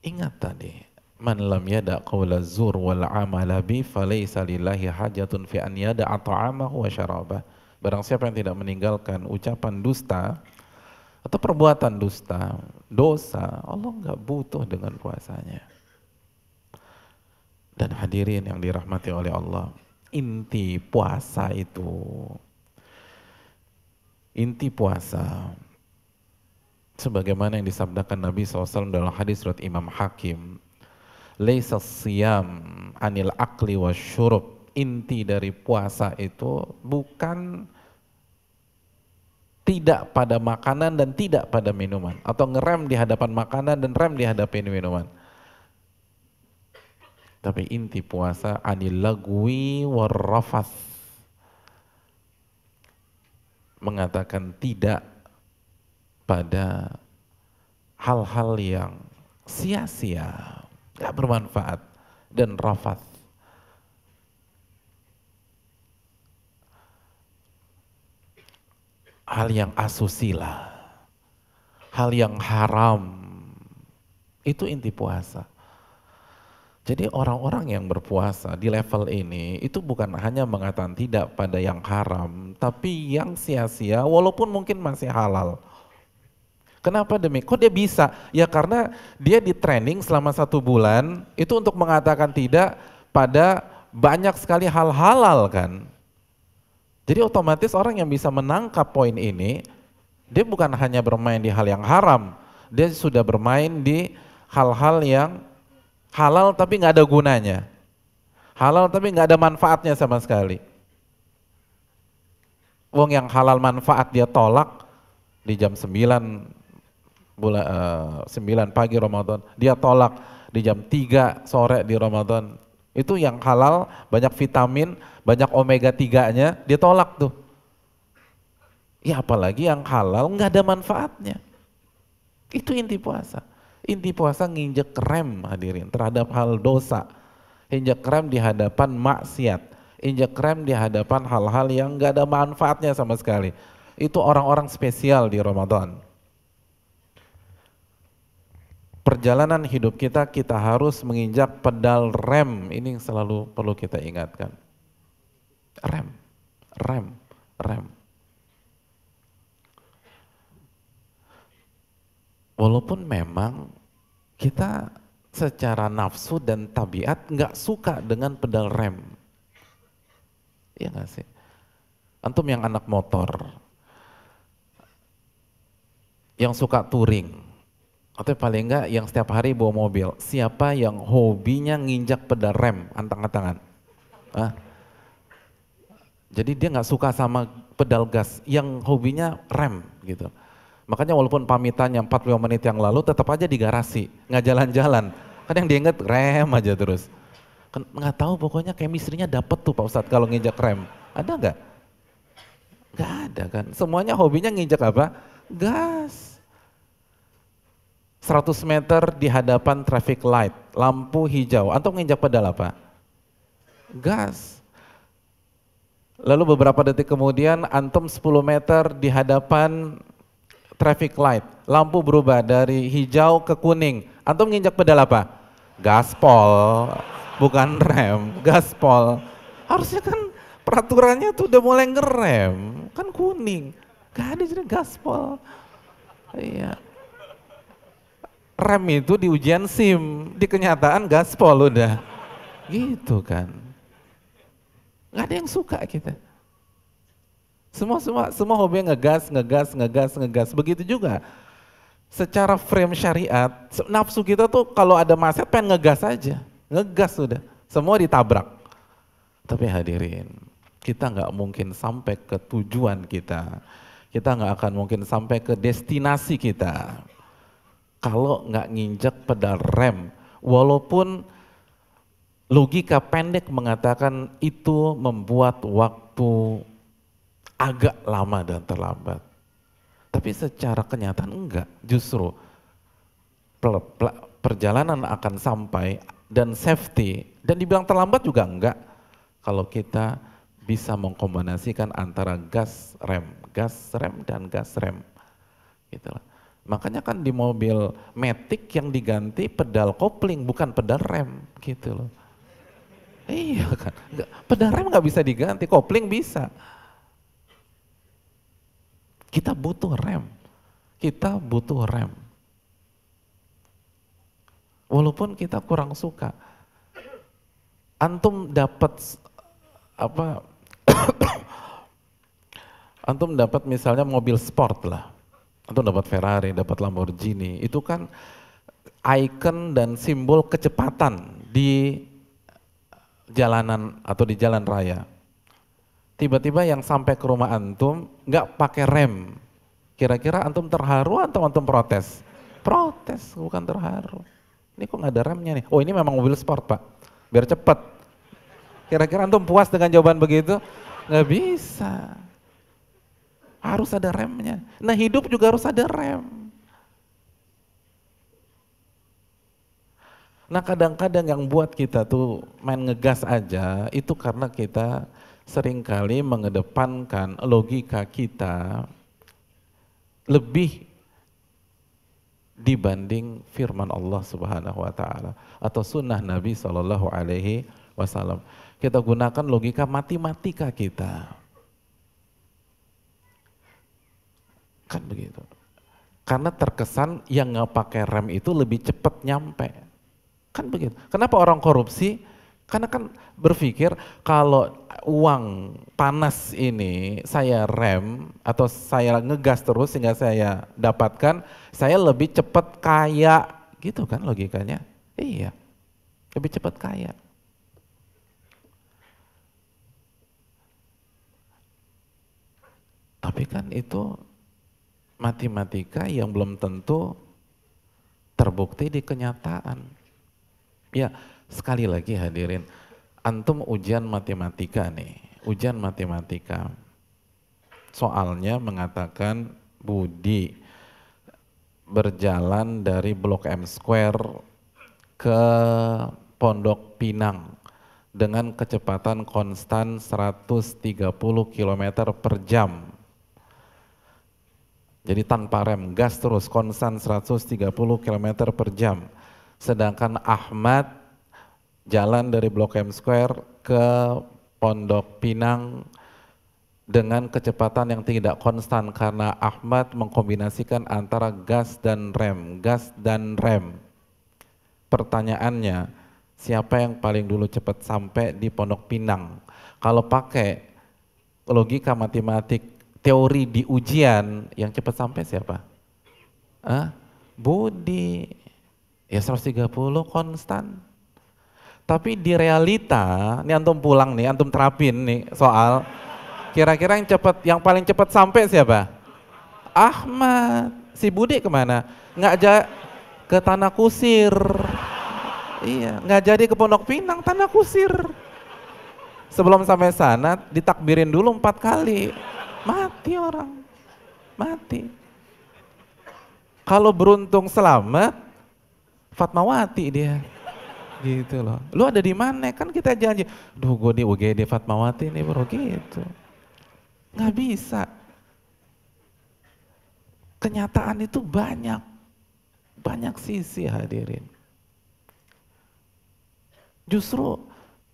Ingat tadi, man lam yada qawla zur wal amala bi falaysa lillahi hajatun fi an yada ta'amahu wa syarabah. Barang siapa yang tidak meninggalkan ucapan dusta atau perbuatan dusta, dosa, Allah enggak butuh dengan kuasanya. Dan hadirin yang dirahmati oleh Allah, inti puasa itu, inti puasa, sebagaimana yang disabdakan Nabi SAW dalam hadis surat Imam Hakim, Laisa siyam anil akli wa syurub. Inti dari puasa itu bukan tidak pada makanan dan tidak pada minuman atau ngerem di hadapan makanan dan rem di hadapan minuman tapi inti puasa anil lagwi warrafas Mengatakan tidak pada hal-hal yang sia-sia, tidak bermanfaat dan rafat Hal yang asusila, hal yang haram, itu inti puasa. Jadi orang-orang yang berpuasa di level ini itu bukan hanya mengatakan tidak pada yang haram, tapi yang sia-sia walaupun mungkin masih halal. Kenapa demi? Kok dia bisa? Ya karena dia di training selama satu bulan itu untuk mengatakan tidak pada banyak sekali hal halal kan. Jadi otomatis orang yang bisa menangkap poin ini, dia bukan hanya bermain di hal yang haram, dia sudah bermain di hal-hal yang Halal tapi nggak ada gunanya. Halal tapi nggak ada manfaatnya sama sekali. Wong yang halal manfaat dia tolak di jam 9 bulan uh, pagi Ramadan, dia tolak di jam 3 sore di Ramadan. Itu yang halal, banyak vitamin, banyak omega 3-nya, dia tolak tuh. Ya apalagi yang halal nggak ada manfaatnya. Itu inti puasa. Inti puasa nginjek rem hadirin terhadap hal dosa. Injek rem di hadapan maksiat. Injek rem di hadapan hal-hal yang nggak ada manfaatnya sama sekali. Itu orang-orang spesial di Ramadan. Perjalanan hidup kita, kita harus menginjak pedal rem. Ini yang selalu perlu kita ingatkan. Rem, rem, rem. Walaupun memang kita secara nafsu dan tabiat nggak suka dengan pedal rem. Iya nggak sih? Antum yang anak motor, yang suka touring, atau paling enggak yang setiap hari bawa mobil, siapa yang hobinya nginjak pedal rem antang-antangan? Hah? Jadi dia nggak suka sama pedal gas, yang hobinya rem gitu. Makanya walaupun pamitannya 45 menit yang lalu tetap aja di garasi, nggak jalan-jalan. Kan yang diinget rem aja terus. Kan nggak tahu pokoknya kemistrinya dapet tuh Pak Ustadz kalau nginjak rem. Ada nggak? Nggak ada kan. Semuanya hobinya nginjak apa? Gas. 100 meter di hadapan traffic light, lampu hijau, atau nginjak pedal apa? Gas. Lalu beberapa detik kemudian antum 10 meter di hadapan traffic light, lampu berubah dari hijau ke kuning. Antum nginjak pedal apa? Gaspol, bukan rem, gaspol. Harusnya kan peraturannya tuh udah mulai ngerem, kan kuning. Gak ada jadi gaspol. Iya. Rem itu di ujian SIM, di kenyataan gaspol udah. Gitu kan. Gak ada yang suka kita. Semua semua semua hobi ngegas, ngegas, ngegas, ngegas. Begitu juga secara frame syariat, nafsu kita tuh kalau ada maksiat pengen ngegas aja. Ngegas sudah. Semua ditabrak. Tapi hadirin, kita nggak mungkin sampai ke tujuan kita. Kita nggak akan mungkin sampai ke destinasi kita. Kalau nggak nginjek pedal rem, walaupun logika pendek mengatakan itu membuat waktu agak lama dan terlambat. Tapi secara kenyataan enggak, justru perjalanan akan sampai dan safety dan dibilang terlambat juga enggak kalau kita bisa mengkombinasikan antara gas rem, gas rem dan gas rem. Gitu lah. Makanya kan di mobil Matic yang diganti pedal kopling bukan pedal rem gitu loh. Iya kan, pedal rem nggak bisa diganti, kopling bisa. Kita butuh rem. Kita butuh rem. Walaupun kita kurang suka. Antum dapat apa? [coughs] antum dapat misalnya mobil sport lah. Antum dapat Ferrari, dapat Lamborghini. Itu kan ikon dan simbol kecepatan di jalanan atau di jalan raya tiba-tiba yang sampai ke rumah antum nggak pakai rem, kira-kira antum terharu atau antum protes? Protes, bukan terharu. Ini kok nggak ada remnya nih? Oh ini memang mobil sport pak, biar cepet. Kira-kira antum puas dengan jawaban begitu? Nggak bisa. Harus ada remnya. Nah hidup juga harus ada rem. Nah kadang-kadang yang buat kita tuh main ngegas aja itu karena kita seringkali mengedepankan logika kita lebih dibanding firman Allah Subhanahu wa taala atau sunnah Nabi Shallallahu alaihi wasallam. Kita gunakan logika matematika kita. Kan begitu. Karena terkesan yang nggak pakai rem itu lebih cepat nyampe. Kan begitu. Kenapa orang korupsi karena kan berpikir kalau uang panas ini saya rem atau saya ngegas terus sehingga saya dapatkan, saya lebih cepat kaya gitu kan logikanya. Iya, lebih cepat kaya. Tapi kan itu matematika yang belum tentu terbukti di kenyataan. Ya, Sekali lagi hadirin, antum ujian matematika nih, ujian matematika. Soalnya mengatakan Budi berjalan dari Blok M Square ke Pondok Pinang dengan kecepatan konstan 130 km per jam. Jadi tanpa rem, gas terus konstan 130 km per jam. Sedangkan Ahmad jalan dari Blok M Square ke Pondok Pinang dengan kecepatan yang tidak konstan karena Ahmad mengkombinasikan antara gas dan rem, gas dan rem. Pertanyaannya, siapa yang paling dulu cepat sampai di Pondok Pinang? Kalau pakai logika matematik teori di ujian, yang cepat sampai siapa? Hah? Budi. Ya 130 konstan. Tapi di realita, ini antum pulang nih, antum terapin nih soal kira-kira yang cepat, yang paling cepat sampai siapa? Ahmad. Si Budi kemana? Nggak aja ke tanah kusir. Iya, nggak jadi ke Pondok Pinang, tanah kusir. Sebelum sampai sana, ditakbirin dulu empat kali. Mati orang, mati. Kalau beruntung selamat, Fatmawati dia gitu loh. Lu ada di mana? Kan kita janji. Duh gue di UGD Fatmawati nih bro gitu. Gak bisa. Kenyataan itu banyak. Banyak sisi hadirin. Justru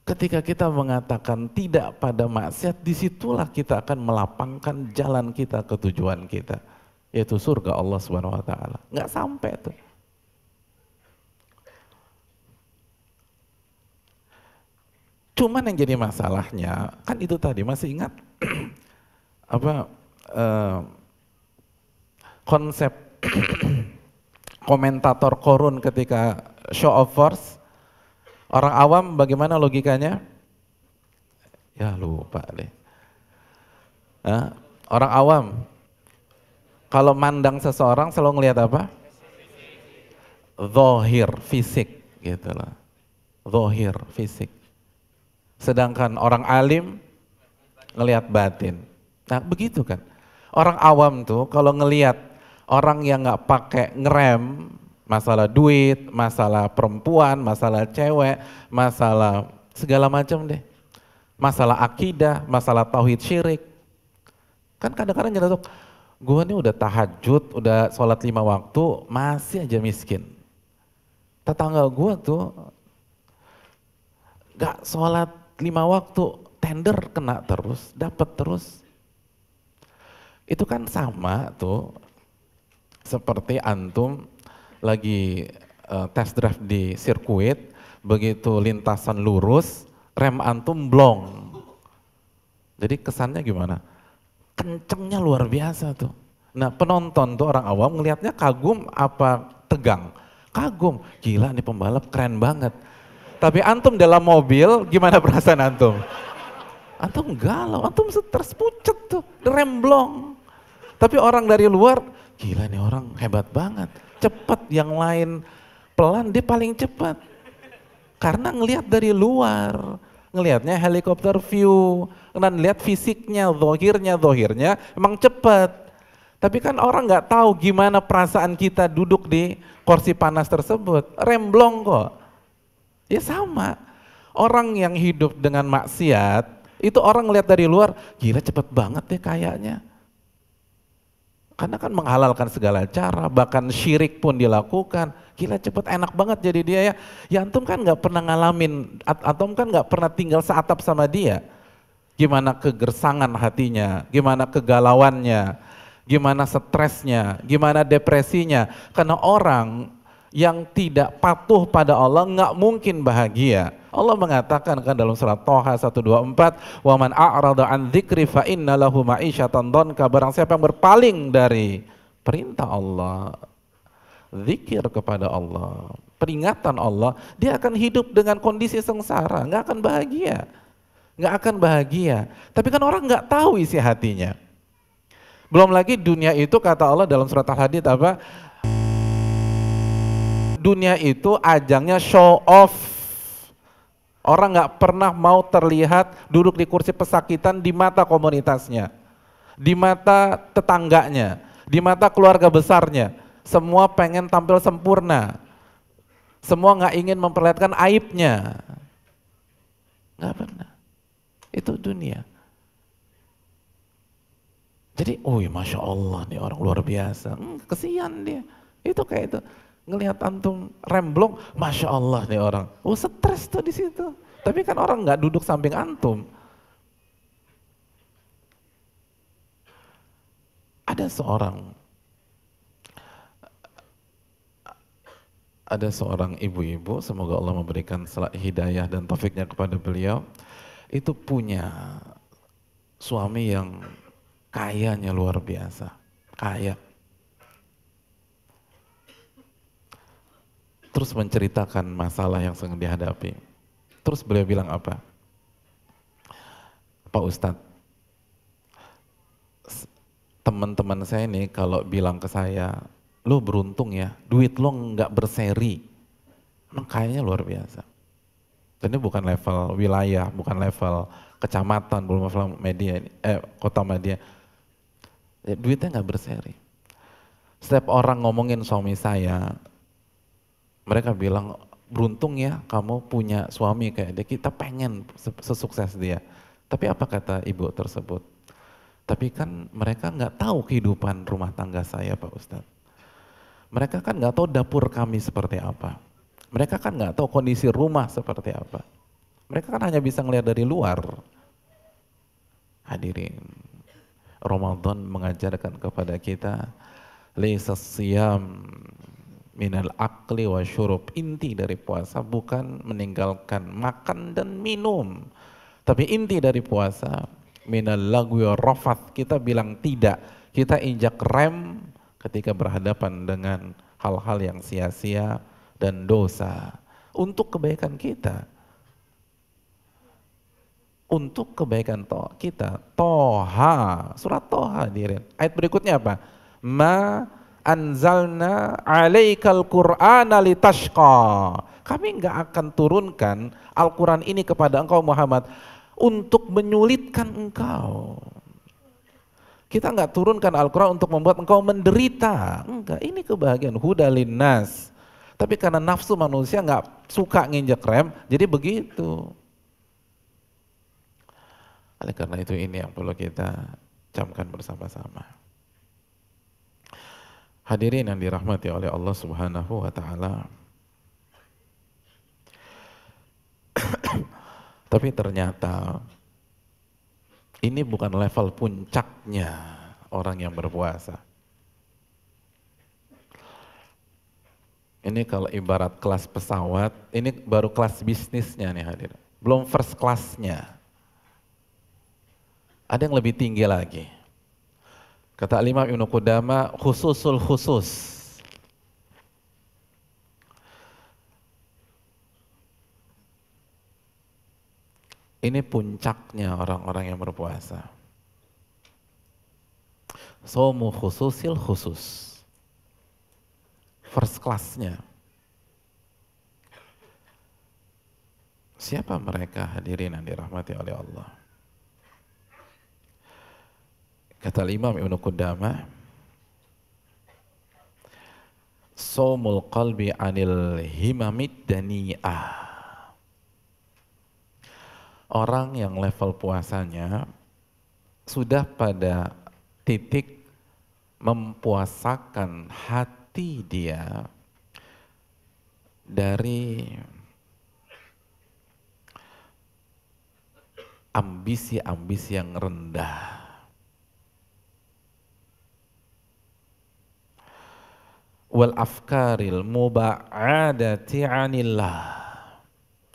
ketika kita mengatakan tidak pada maksiat, disitulah kita akan melapangkan jalan kita ke tujuan kita. Yaitu surga Allah Subhanahu Wa Taala. Nggak sampai tuh. Cuman yang jadi masalahnya kan itu tadi masih ingat [clears throat] apa uh, konsep [clears throat] komentator korun ketika show of force orang awam bagaimana logikanya ya lupa deh nah, orang awam kalau mandang seseorang selalu ngelihat apa zohir fisik gitu loh zohir fisik Sedangkan orang alim ngelihat batin. Nah begitu kan. Orang awam tuh kalau ngelihat orang yang nggak pakai ngerem, masalah duit, masalah perempuan, masalah cewek, masalah segala macam deh. Masalah akidah, masalah tauhid syirik. Kan kadang-kadang kita tuh, gue nih udah tahajud, udah sholat lima waktu, masih aja miskin. Tetangga gue tuh gak sholat lima waktu tender kena terus, dapat terus. Itu kan sama tuh seperti antum lagi uh, test drive di sirkuit, begitu lintasan lurus, rem antum blong. Jadi kesannya gimana? Kencengnya luar biasa tuh. Nah penonton tuh orang awam ngelihatnya kagum apa tegang? Kagum, gila nih pembalap keren banget. Tapi antum dalam mobil, gimana perasaan antum? Antum galau, antum stres pucet tuh, remblong. Tapi orang dari luar, gila nih orang hebat banget. Cepat yang lain pelan, dia paling cepat. Karena ngelihat dari luar, ngelihatnya helikopter view, dan lihat fisiknya, zohirnya, zohirnya, emang cepat. Tapi kan orang nggak tahu gimana perasaan kita duduk di kursi panas tersebut. Remblong kok. Ya sama. Orang yang hidup dengan maksiat, itu orang lihat dari luar, gila cepet banget deh ya kayaknya. Karena kan menghalalkan segala cara, bahkan syirik pun dilakukan. Gila cepet enak banget jadi dia ya. Ya antum kan gak pernah ngalamin, antum kan gak pernah tinggal seatap sama dia. Gimana kegersangan hatinya, gimana kegalauannya, gimana stresnya, gimana depresinya. Karena orang yang tidak patuh pada Allah nggak mungkin bahagia. Allah mengatakan kan dalam surat Toha 124, "Wa man a'rada an dzikri fa inna lahu ma'isyatan dhanka." Barang siapa yang berpaling dari perintah Allah, zikir kepada Allah, peringatan Allah, dia akan hidup dengan kondisi sengsara, nggak akan bahagia. nggak akan bahagia. Tapi kan orang nggak tahu isi hatinya. Belum lagi dunia itu kata Allah dalam surat Al-Hadid apa? dunia itu ajangnya show off. Orang nggak pernah mau terlihat duduk di kursi pesakitan di mata komunitasnya, di mata tetangganya, di mata keluarga besarnya. Semua pengen tampil sempurna. Semua nggak ingin memperlihatkan aibnya. Nggak pernah. Itu dunia. Jadi, oh ya Masya Allah nih orang luar biasa. Hmm, kesian dia. Itu kayak itu ngelihat antum remblong, masya Allah nih orang. Oh stres tuh di situ. Tapi kan orang nggak duduk samping antum. Ada seorang, ada seorang ibu-ibu, semoga Allah memberikan selak hidayah dan taufiknya kepada beliau, itu punya suami yang kayanya luar biasa, kaya terus menceritakan masalah yang sedang dihadapi. Terus beliau bilang apa? Pak Ustadz, teman-teman saya ini kalau bilang ke saya, lo beruntung ya, duit lo nggak berseri. makanya nah, luar biasa. Dan ini bukan level wilayah, bukan level kecamatan, belum level media, eh, kota media. Ya, duitnya nggak berseri. Setiap orang ngomongin suami saya, mereka bilang beruntung ya kamu punya suami kayak dia kita pengen sesukses dia tapi apa kata ibu tersebut tapi kan mereka nggak tahu kehidupan rumah tangga saya pak ustadz mereka kan nggak tahu dapur kami seperti apa mereka kan nggak tahu kondisi rumah seperti apa mereka kan hanya bisa ngelihat dari luar hadirin Ramadan mengajarkan kepada kita lisa siam minal akli wa syurub. Inti dari puasa bukan meninggalkan makan dan minum. Tapi inti dari puasa minal lagwi wa rafat. Kita bilang tidak. Kita injak rem ketika berhadapan dengan hal-hal yang sia-sia dan dosa. Untuk kebaikan kita. Untuk kebaikan to kita. Toha. Surat Toha diri, Ayat berikutnya apa? Ma anzalna alaikal qur'ana litashqa. Kami enggak akan turunkan Al-Quran ini kepada engkau Muhammad untuk menyulitkan engkau. Kita enggak turunkan Al-Quran untuk membuat engkau menderita. Enggak, ini kebahagiaan. Huda linnas. Tapi karena nafsu manusia enggak suka nginjek rem, jadi begitu. Oleh karena itu ini yang perlu kita camkan bersama-sama. Hadirin yang dirahmati oleh Allah Subhanahu wa taala. [clears throat] Tapi ternyata ini bukan level puncaknya orang yang berpuasa. Ini kalau ibarat kelas pesawat, ini baru kelas bisnisnya nih hadirin, Belum first classnya. Ada yang lebih tinggi lagi. Kata Imam Ibn Qudama khususul khusus. Ini puncaknya orang-orang yang berpuasa. Somu khususil khusus. First classnya. Siapa mereka hadirin yang dirahmati oleh Allah? Kata Imam Ibn Qudamah, Somul qalbi anil himamid dani'ah. Orang yang level puasanya sudah pada titik mempuasakan hati dia dari ambisi-ambisi yang rendah. wal afkaril muba'adati anillah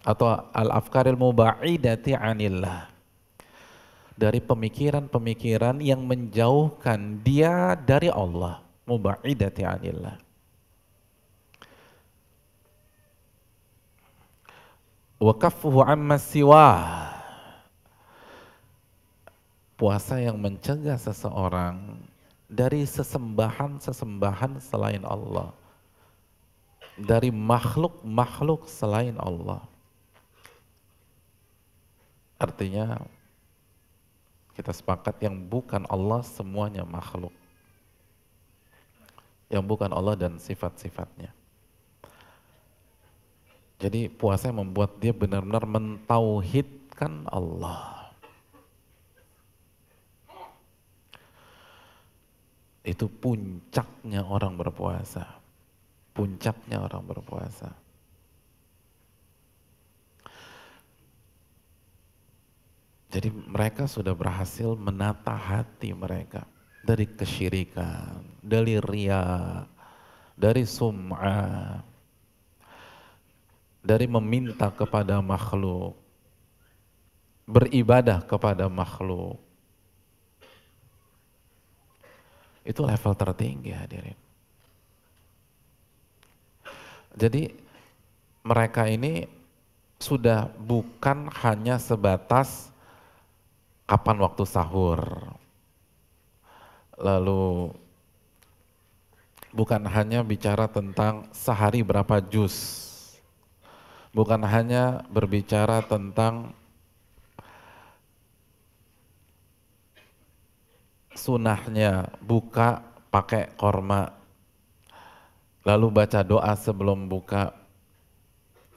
atau al afkaril muba'idati anillah dari pemikiran-pemikiran yang menjauhkan dia dari Allah muba'idati anillah wa kaffuhu amma siwa puasa yang mencegah seseorang dari sesembahan-sesembahan selain Allah. Dari makhluk-makhluk selain Allah. Artinya kita sepakat yang bukan Allah semuanya makhluk. Yang bukan Allah dan sifat-sifatnya. Jadi puasa membuat dia benar-benar mentauhidkan Allah. Itu puncaknya orang berpuasa. Puncaknya orang berpuasa. Jadi mereka sudah berhasil menata hati mereka dari kesyirikan, dari ria, dari sum'ah, dari meminta kepada makhluk, beribadah kepada makhluk, Itu level tertinggi hadirin. Jadi mereka ini sudah bukan hanya sebatas kapan waktu sahur. Lalu bukan hanya bicara tentang sehari berapa jus. Bukan hanya berbicara tentang sunahnya buka pakai korma, lalu baca doa sebelum buka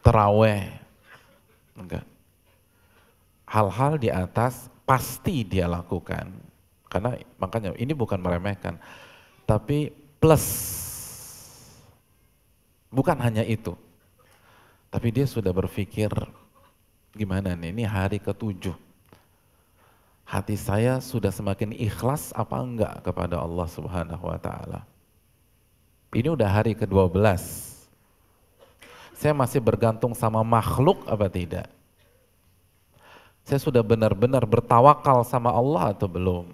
teraweh, enggak. Hal-hal di atas pasti dia lakukan, karena makanya ini bukan meremehkan, tapi plus bukan hanya itu, tapi dia sudah berpikir gimana nih ini hari ketujuh hati saya sudah semakin ikhlas apa enggak kepada Allah Subhanahu wa taala. Ini udah hari ke-12. Saya masih bergantung sama makhluk apa tidak? Saya sudah benar-benar bertawakal sama Allah atau belum?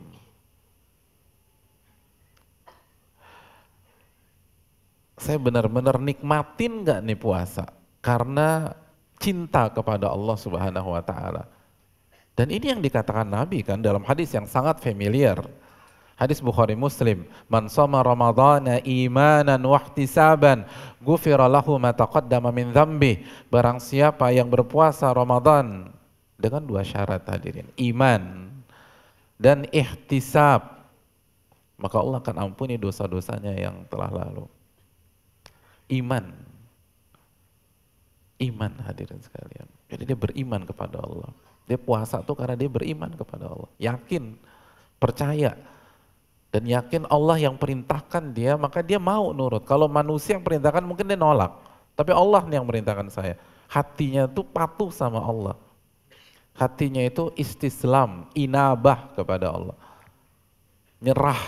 Saya benar-benar nikmatin nggak nih puasa? Karena cinta kepada Allah Subhanahu wa taala dan ini yang dikatakan Nabi kan dalam hadis yang sangat familiar. Hadis Bukhari Muslim, "Man shoma Ramadhana imanan wa ihtisaban, ghufira lahu ma taqaddama min dhanbi." Barang siapa yang berpuasa Ramadan dengan dua syarat hadirin, iman dan ihtisab, maka Allah akan ampuni dosa-dosanya yang telah lalu. Iman. Iman hadirin sekalian. Jadi dia beriman kepada Allah. Dia puasa tuh karena dia beriman kepada Allah, yakin, percaya dan yakin Allah yang perintahkan dia, maka dia mau nurut. Kalau manusia yang perintahkan mungkin dia nolak, tapi Allah yang perintahkan saya. Hatinya tuh patuh sama Allah. Hatinya itu istislam, inabah kepada Allah. Nyerah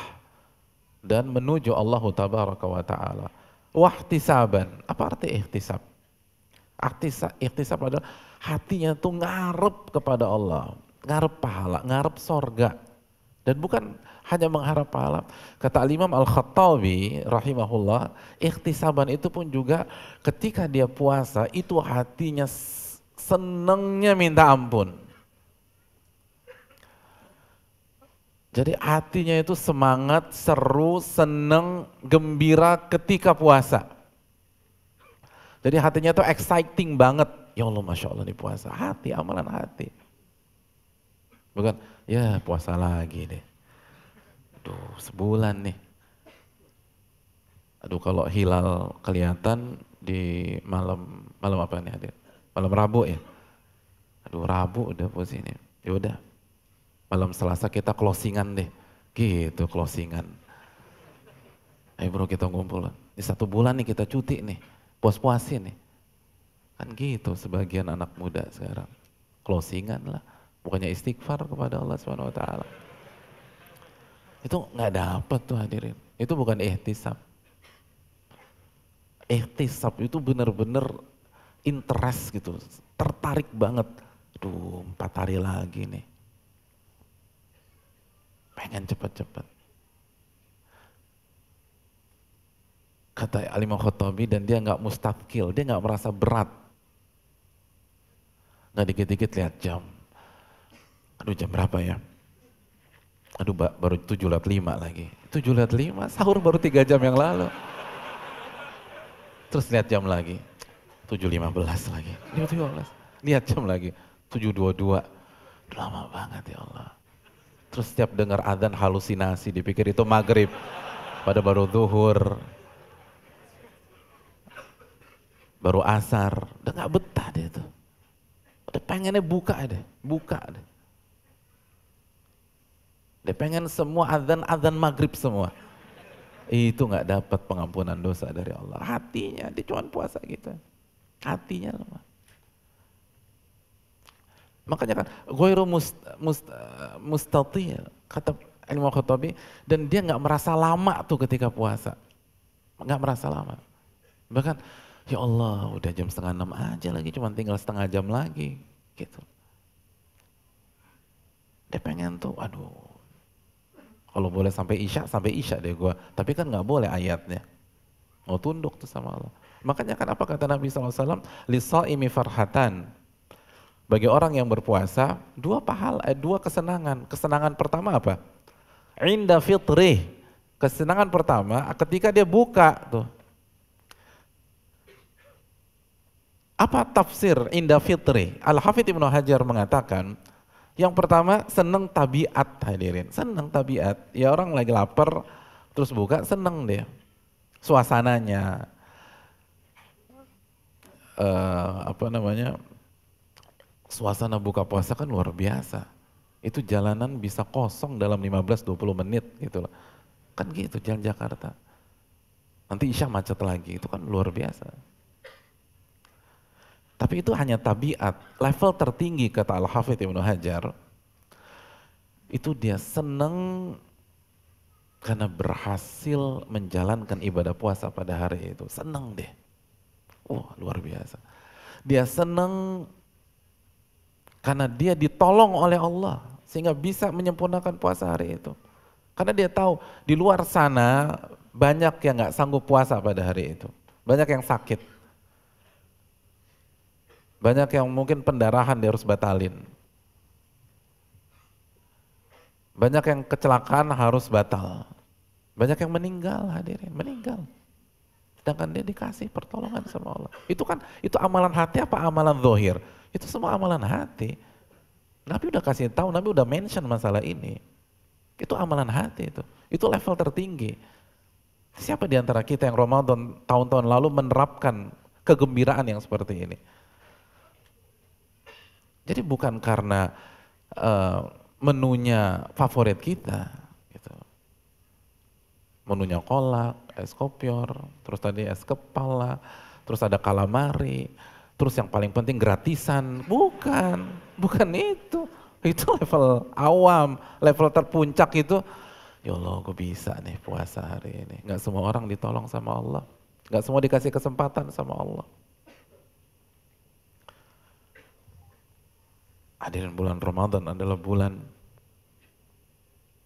dan menuju Allah tabaraka wa taala. Wahtisaban. Apa arti ihtisab? Ikhtisab adalah hatinya tuh ngarep kepada Allah. Ngarep pahala, ngarep sorga. Dan bukan hanya mengharap pahala. Kata Imam Al-Khattabi rahimahullah, ikhtisaban itu pun juga ketika dia puasa itu hatinya senengnya minta ampun. Jadi hatinya itu semangat, seru, seneng, gembira ketika puasa. Jadi hatinya itu exciting banget ya Allah Masya Allah ini puasa. Hati, amalan hati. Bukan, ya puasa lagi deh. Aduh, sebulan nih. Aduh, kalau hilal kelihatan di malam, malam apa nih hadir? Malam Rabu ya? Aduh, Rabu udah posisinya. Ya udah, malam Selasa kita closingan deh. Gitu, closingan. Ayo bro kita ngumpul. Ini satu bulan nih kita cuti nih, puas-puasin nih. Kan gitu sebagian anak muda sekarang. Closingan lah. Bukannya istighfar kepada Allah Subhanahu wa taala. Itu nggak dapat tuh hadirin. Itu bukan ihtisab. Ihtisab itu benar-benar interest gitu, tertarik banget. Aduh, empat hari lagi nih. Pengen cepat-cepat. Kata Alimah Khotobi dan dia nggak mustakil, dia nggak merasa berat Nggak dikit-dikit lihat jam. Aduh jam berapa ya? Aduh baru 7 lewat 5 lagi. 7 lewat 5, sahur baru 3 jam yang lalu. Terus lihat jam lagi. 7.15 lagi. 7.15. Lihat jam lagi. 7.22. Lama banget ya Allah. Terus setiap dengar adzan halusinasi, dipikir itu maghrib. Pada baru zuhur. Baru asar. Udah gak betah dia tuh. Dia pengennya buka deh, buka deh. Dia pengen semua azan-azan maghrib semua. Itu nggak dapat pengampunan dosa dari Allah. Hatinya, dia cuma puasa gitu. Hatinya lemah. Makanya kan, ghairu must, must, eh, mustatil, kata ilmu khotobi, dan dia nggak merasa lama tuh ketika puasa. Nggak merasa lama. Bahkan Ya Allah, udah jam setengah enam aja lagi, cuma tinggal setengah jam lagi. Gitu. Dia pengen tuh, aduh. Kalau boleh sampai isya, sampai isya deh gue. Tapi kan nggak boleh ayatnya. Mau tunduk tuh sama Allah. Makanya kan apa kata Nabi SAW? imi farhatan. Bagi orang yang berpuasa, dua pahala, eh, dua kesenangan. Kesenangan pertama apa? Inda fitri. Kesenangan pertama ketika dia buka tuh. Apa tafsir indah fitri? Al-Hafidh Ibnu Hajar mengatakan, yang pertama seneng tabiat hadirin, seneng tabiat. Ya orang lagi lapar terus buka seneng deh Suasananya, uh, apa namanya, suasana buka puasa kan luar biasa. Itu jalanan bisa kosong dalam 15-20 menit gitu loh. Kan gitu jalan Jakarta. Nanti Isya macet lagi, itu kan luar biasa. Tapi itu hanya tabiat. Level tertinggi kata Al-Hafidh Ibnu Hajar, itu dia senang karena berhasil menjalankan ibadah puasa pada hari itu. Senang deh. Wah luar biasa. Dia senang karena dia ditolong oleh Allah sehingga bisa menyempurnakan puasa hari itu. Karena dia tahu di luar sana banyak yang nggak sanggup puasa pada hari itu. Banyak yang sakit banyak yang mungkin pendarahan dia harus batalin. Banyak yang kecelakaan harus batal. Banyak yang meninggal hadirin, meninggal. Sedangkan dia dikasih pertolongan sama Allah. Itu kan, itu amalan hati apa amalan zohir? Itu semua amalan hati. Nabi udah kasih tahu, Nabi udah mention masalah ini. Itu amalan hati itu. Itu level tertinggi. Siapa di antara kita yang Ramadan tahun-tahun lalu menerapkan kegembiraan yang seperti ini? Jadi bukan karena uh, menunya favorit kita, gitu. menunya kolak, es kopior, terus tadi es kepala, terus ada kalamari, terus yang paling penting gratisan, bukan, bukan itu, itu level awam, level terpuncak itu, ya Allah gue bisa nih puasa hari ini, Gak semua orang ditolong sama Allah, Gak semua dikasih kesempatan sama Allah. Hadirin bulan Ramadan adalah bulan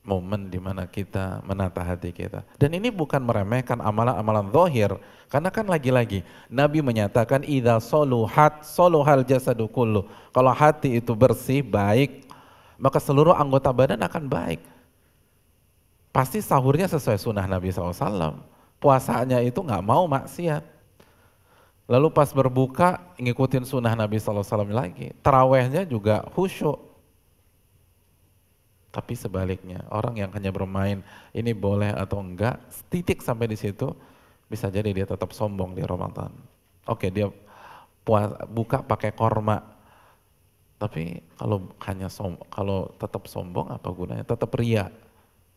momen dimana kita menata hati kita. Dan ini bukan meremehkan amalan-amalan zahir, karena kan lagi-lagi Nabi menyatakan idza soluhat soluhal jasadu kullu. Kalau hati itu bersih, baik, maka seluruh anggota badan akan baik. Pasti sahurnya sesuai sunnah Nabi SAW. Puasanya itu nggak mau maksiat. Lalu pas berbuka ngikutin sunnah Nabi SAW lagi. terawehnya juga khusyuk. Tapi sebaliknya, orang yang hanya bermain ini boleh atau enggak, titik sampai di situ, bisa jadi dia tetap sombong di Ramadan. Oke, dia puas, buka pakai korma. Tapi kalau hanya som, kalau tetap sombong apa gunanya? Tetap ria.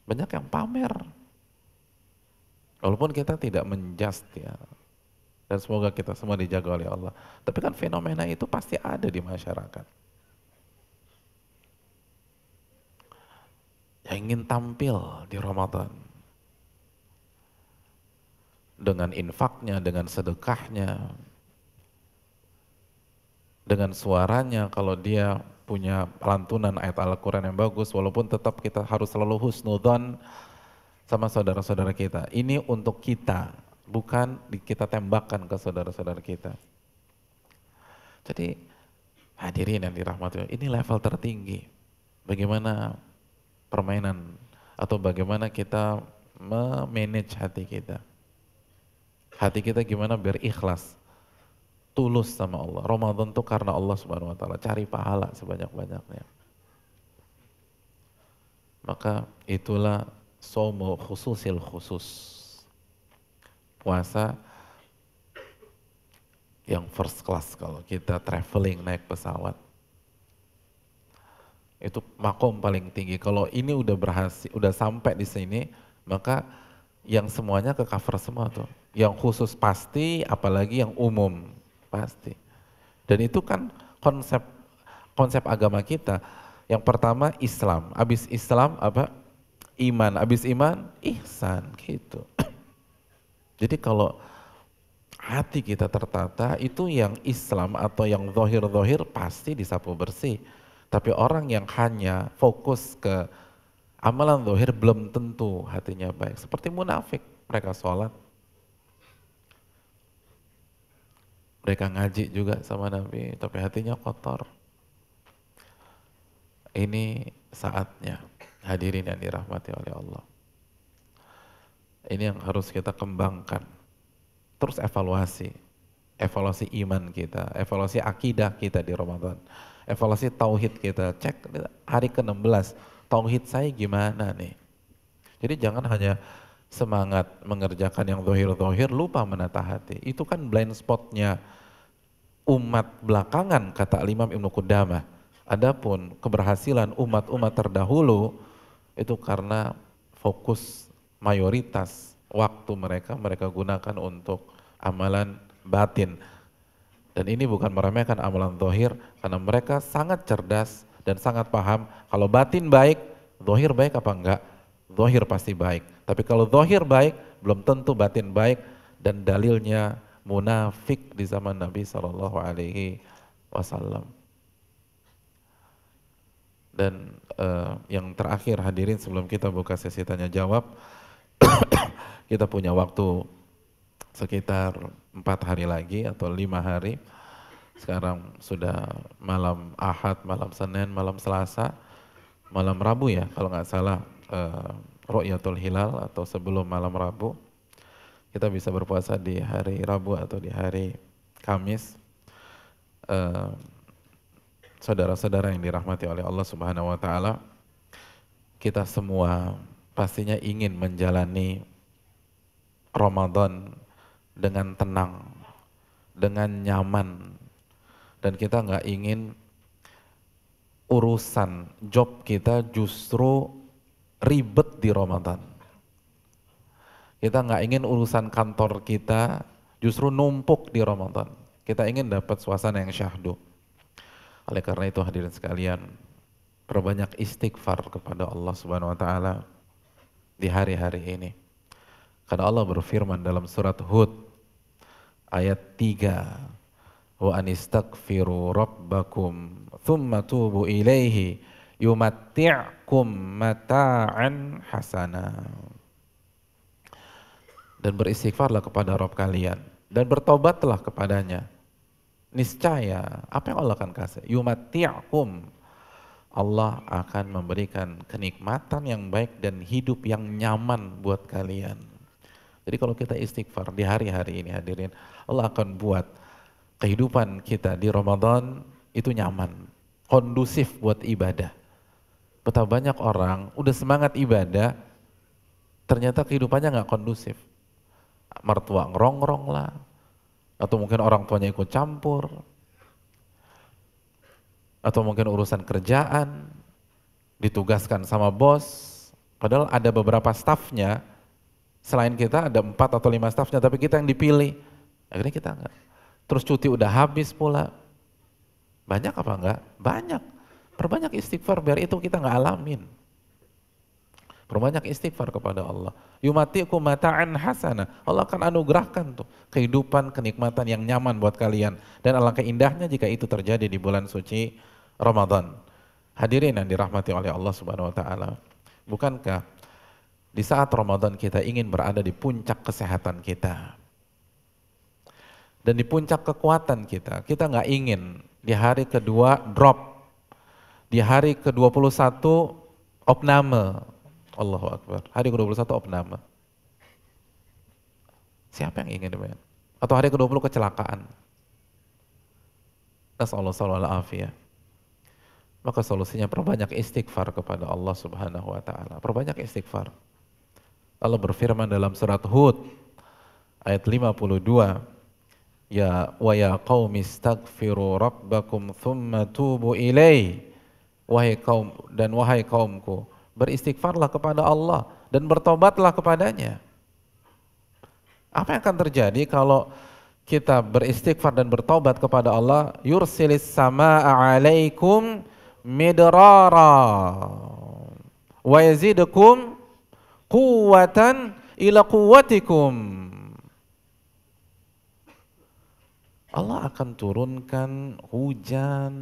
Banyak yang pamer. Walaupun kita tidak menjust ya, dan semoga kita semua dijaga oleh Allah. Tapi kan fenomena itu pasti ada di masyarakat. Yang ingin tampil di Ramadan. Dengan infaknya, dengan sedekahnya. Dengan suaranya kalau dia punya lantunan ayat Al-Quran yang bagus. Walaupun tetap kita harus selalu husnudon sama saudara-saudara kita. Ini untuk kita, bukan kita tembakkan ke saudara-saudara kita. Jadi hadirin yang dirahmati ini level tertinggi. Bagaimana permainan atau bagaimana kita memanage hati kita. Hati kita gimana biar ikhlas. Tulus sama Allah. Ramadan itu karena Allah subhanahu wa ta'ala. Cari pahala sebanyak-banyaknya. Maka itulah somo khususil khusus puasa yang first class kalau kita traveling naik pesawat. Itu makom paling tinggi. Kalau ini udah berhasil, udah sampai di sini, maka yang semuanya ke cover semua tuh. Yang khusus pasti, apalagi yang umum pasti. Dan itu kan konsep konsep agama kita. Yang pertama Islam, abis Islam apa? Iman, abis iman ihsan gitu. Jadi kalau hati kita tertata itu yang Islam atau yang zohir-zohir pasti disapu bersih. Tapi orang yang hanya fokus ke amalan zohir belum tentu hatinya baik. Seperti munafik, mereka sholat. Mereka ngaji juga sama Nabi, tapi hatinya kotor. Ini saatnya hadirin yang dirahmati oleh Allah. Ini yang harus kita kembangkan. Terus evaluasi. Evaluasi iman kita, evaluasi akidah kita di Ramadan. Evaluasi tauhid kita. Cek hari ke-16, tauhid saya gimana nih? Jadi jangan hanya semangat mengerjakan yang dohir-dohir, lupa menata hati. Itu kan blind spotnya umat belakangan, kata Imam Ibnu Qudamah. Adapun keberhasilan umat-umat terdahulu itu karena fokus mayoritas waktu mereka mereka gunakan untuk amalan batin. Dan ini bukan meremehkan amalan zahir karena mereka sangat cerdas dan sangat paham kalau batin baik, zahir baik apa enggak? Zahir pasti baik. Tapi kalau zahir baik, belum tentu batin baik dan dalilnya munafik di zaman Nabi saw Dan uh, yang terakhir hadirin sebelum kita buka sesi tanya jawab, [coughs] kita punya waktu sekitar empat hari lagi atau lima hari. Sekarang sudah malam Ahad, malam Senin, malam Selasa, malam Rabu ya kalau nggak salah uh, eh, Rukyatul Hilal atau sebelum malam Rabu. Kita bisa berpuasa di hari Rabu atau di hari Kamis. saudara eh, saudara-saudara yang dirahmati oleh Allah Subhanahu wa taala, kita semua pastinya ingin menjalani Ramadan dengan tenang, dengan nyaman, dan kita nggak ingin urusan job kita justru ribet di Ramadan. Kita nggak ingin urusan kantor kita justru numpuk di Ramadan. Kita ingin dapat suasana yang syahdu. Oleh karena itu hadirin sekalian, perbanyak istighfar kepada Allah Subhanahu wa taala di hari-hari ini. Karena Allah berfirman dalam surat Hud ayat 3 wa anistaghfiru rabbakum thumma tubu ilaihi yumatti'kum mata'an hasana. Dan beristighfarlah kepada Rob kalian dan bertobatlah kepadanya. Niscaya apa yang Allah akan kasih? Yumatti'kum Allah akan memberikan kenikmatan yang baik dan hidup yang nyaman buat kalian. Jadi kalau kita istighfar di hari-hari ini hadirin, Allah akan buat kehidupan kita di Ramadan itu nyaman, kondusif buat ibadah. Betapa banyak orang udah semangat ibadah, ternyata kehidupannya nggak kondusif. Mertua ngerongrong lah, atau mungkin orang tuanya ikut campur, atau mungkin urusan kerjaan, ditugaskan sama bos, padahal ada beberapa stafnya, selain kita ada empat atau lima stafnya, tapi kita yang dipilih. Akhirnya kita enggak. Terus cuti udah habis pula. Banyak apa enggak? Banyak. Perbanyak istighfar, biar itu kita enggak alamin. Perbanyak istighfar kepada Allah. Yumatiku mata'an hasana. Allah akan anugerahkan tuh kehidupan, kenikmatan yang nyaman buat kalian. Dan alangkah indahnya jika itu terjadi di bulan suci Ramadan. Hadirin yang dirahmati oleh Allah Subhanahu wa taala. Bukankah di saat Ramadan kita ingin berada di puncak kesehatan kita dan di puncak kekuatan kita. Kita nggak ingin di hari kedua drop, di hari ke-21 opname. Allahu Akbar. Hari ke-21 opname. Siapa yang ingin demikian? Atau hari ke-20 kecelakaan. Nasallahu alaihi maka solusinya perbanyak istighfar kepada Allah Subhanahu wa taala. Perbanyak istighfar. Allah berfirman dalam surat Hud ayat 52, "Ya wa ya qaumi istaghfiru rabbakum thumma tubu ilaihi." Wahai kaum dan wahai kaumku, beristighfarlah kepada Allah dan bertobatlah kepadanya. Apa yang akan terjadi kalau kita beristighfar dan bertobat kepada Allah? Yursilis sama'a alaikum midrara wa yazidukum quwatan ila quwwatikum Allah akan turunkan hujan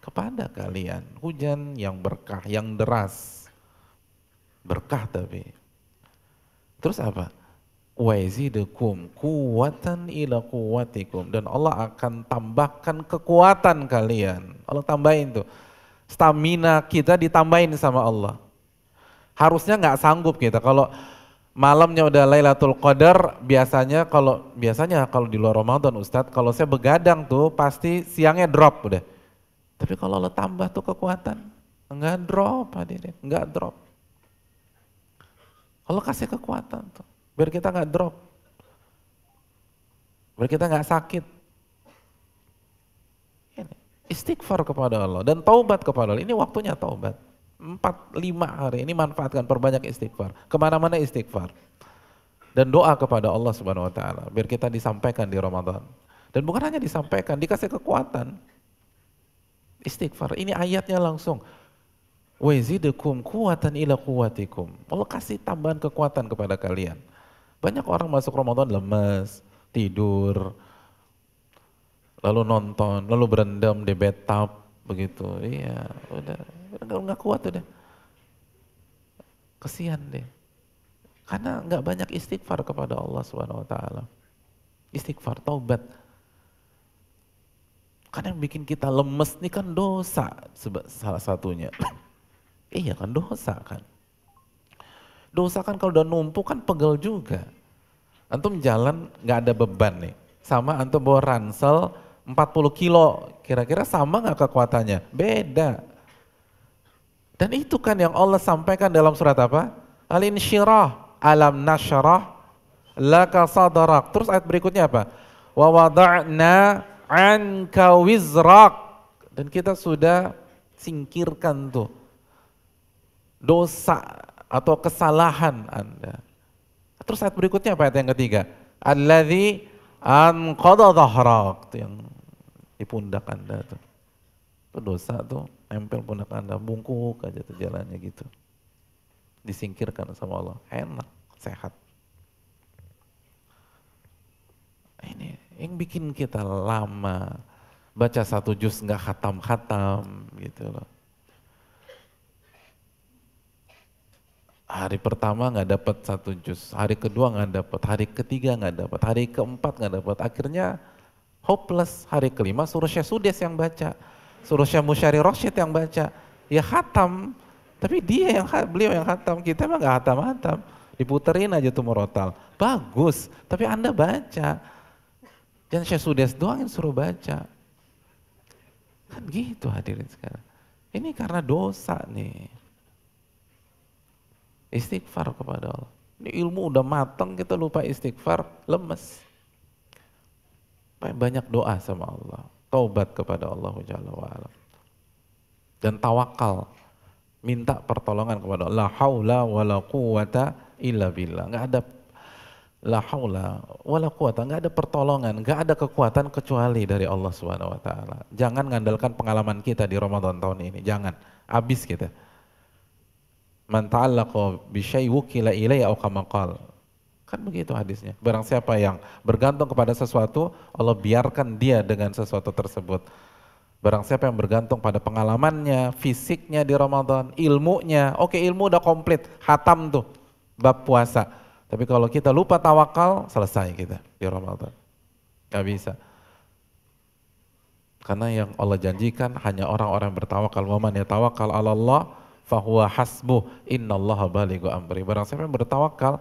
kepada kalian hujan yang berkah yang deras berkah tapi terus apa wa yazidukum quwwatan ila quwwatikum dan Allah akan tambahkan kekuatan kalian. Allah tambahin tuh. Stamina kita ditambahin sama Allah. Harusnya nggak sanggup kita kalau malamnya udah Lailatul Qadar biasanya kalau biasanya kalau di luar Ramadan Ustadz kalau saya begadang tuh pasti siangnya drop udah. Tapi kalau Allah tambah tuh kekuatan nggak drop hadirin, nggak drop. Allah kasih kekuatan tuh. Biar kita nggak drop. Biar kita nggak sakit. ini Istighfar kepada Allah dan taubat kepada Allah. Ini waktunya taubat. Empat, lima hari ini manfaatkan perbanyak istighfar. Kemana-mana istighfar. Dan doa kepada Allah subhanahu wa ta'ala. Biar kita disampaikan di Ramadan. Dan bukan hanya disampaikan, dikasih kekuatan. Istighfar, ini ayatnya langsung. Wazidukum kuatan ila kuatikum Allah kasih tambahan kekuatan kepada kalian. Banyak orang masuk Ramadan lemes, tidur, lalu nonton, lalu berendam di bathtub begitu. Iya, udah nggak nggak kuat udah. Kesian deh. Karena nggak banyak istighfar kepada Allah Subhanahu Wa Taala. Istighfar, taubat. Karena yang bikin kita lemes nih kan dosa salah satunya. [coughs] iya kan dosa kan. Dosa kan kalau udah numpuk kan pegel juga. Antum jalan nggak ada beban nih. Sama antum bawa ransel 40 kilo, kira-kira sama nggak kekuatannya? Beda. Dan itu kan yang Allah sampaikan dalam surat apa? Al-Insyirah, alam nasyarah, laka sadarak. Terus ayat berikutnya apa? Wa wada'na anka wizrak. Dan kita sudah singkirkan tuh dosa atau kesalahan Anda. Terus ayat berikutnya apa ayat yang ketiga? Alladzi anqadha dhahrak yang di pundak Anda tuh. Itu dosa tuh, nempel pundak Anda, bungkuk aja tuh jalannya gitu. Disingkirkan sama Allah. Enak, sehat. Ini yang bikin kita lama baca satu juz nggak khatam-khatam gitu loh Hari pertama nggak dapat satu jus, hari kedua nggak dapat, hari ketiga nggak dapat, hari keempat nggak dapat. Akhirnya hopeless. Hari kelima suruh Syekh Sudes yang baca, suruh Syekh Musyari rosyid yang baca. Ya hatam, tapi dia yang beliau yang hatam, kita mah nggak hatam-hatam. Diputerin aja tuh morotal. Bagus, tapi Anda baca. Jangan Syekh Sudes doang yang suruh baca. Kan gitu hadirin sekarang. Ini karena dosa nih. Istighfar kepada Allah. Ini ilmu udah matang kita lupa istighfar, lemes. Banyak doa sama Allah, taubat kepada Allah Jalla Dan tawakal, minta pertolongan kepada Allah. La haula wa la quwata illa billah. Enggak ada la haula wa la quwata, enggak ada pertolongan, enggak ada kekuatan kecuali dari Allah Subhanahu wa taala. Jangan ngandalkan pengalaman kita di Ramadan tahun ini, jangan. Habis kita. Gitu Man ta'allaqa bi syai' wukila ilayya au kama Kan begitu hadisnya. Barang siapa yang bergantung kepada sesuatu, Allah biarkan dia dengan sesuatu tersebut. Barang siapa yang bergantung pada pengalamannya, fisiknya di Ramadan, ilmunya. Oke, ilmu udah komplit, hatam tuh bab puasa. Tapi kalau kita lupa tawakal, selesai kita di Ramadan. Gak bisa. Karena yang Allah janjikan hanya orang-orang bertawakal. Waman ya tawakal Allah fahuwa hasbuh innallaha balighu amri. Barang siapa yang bertawakal,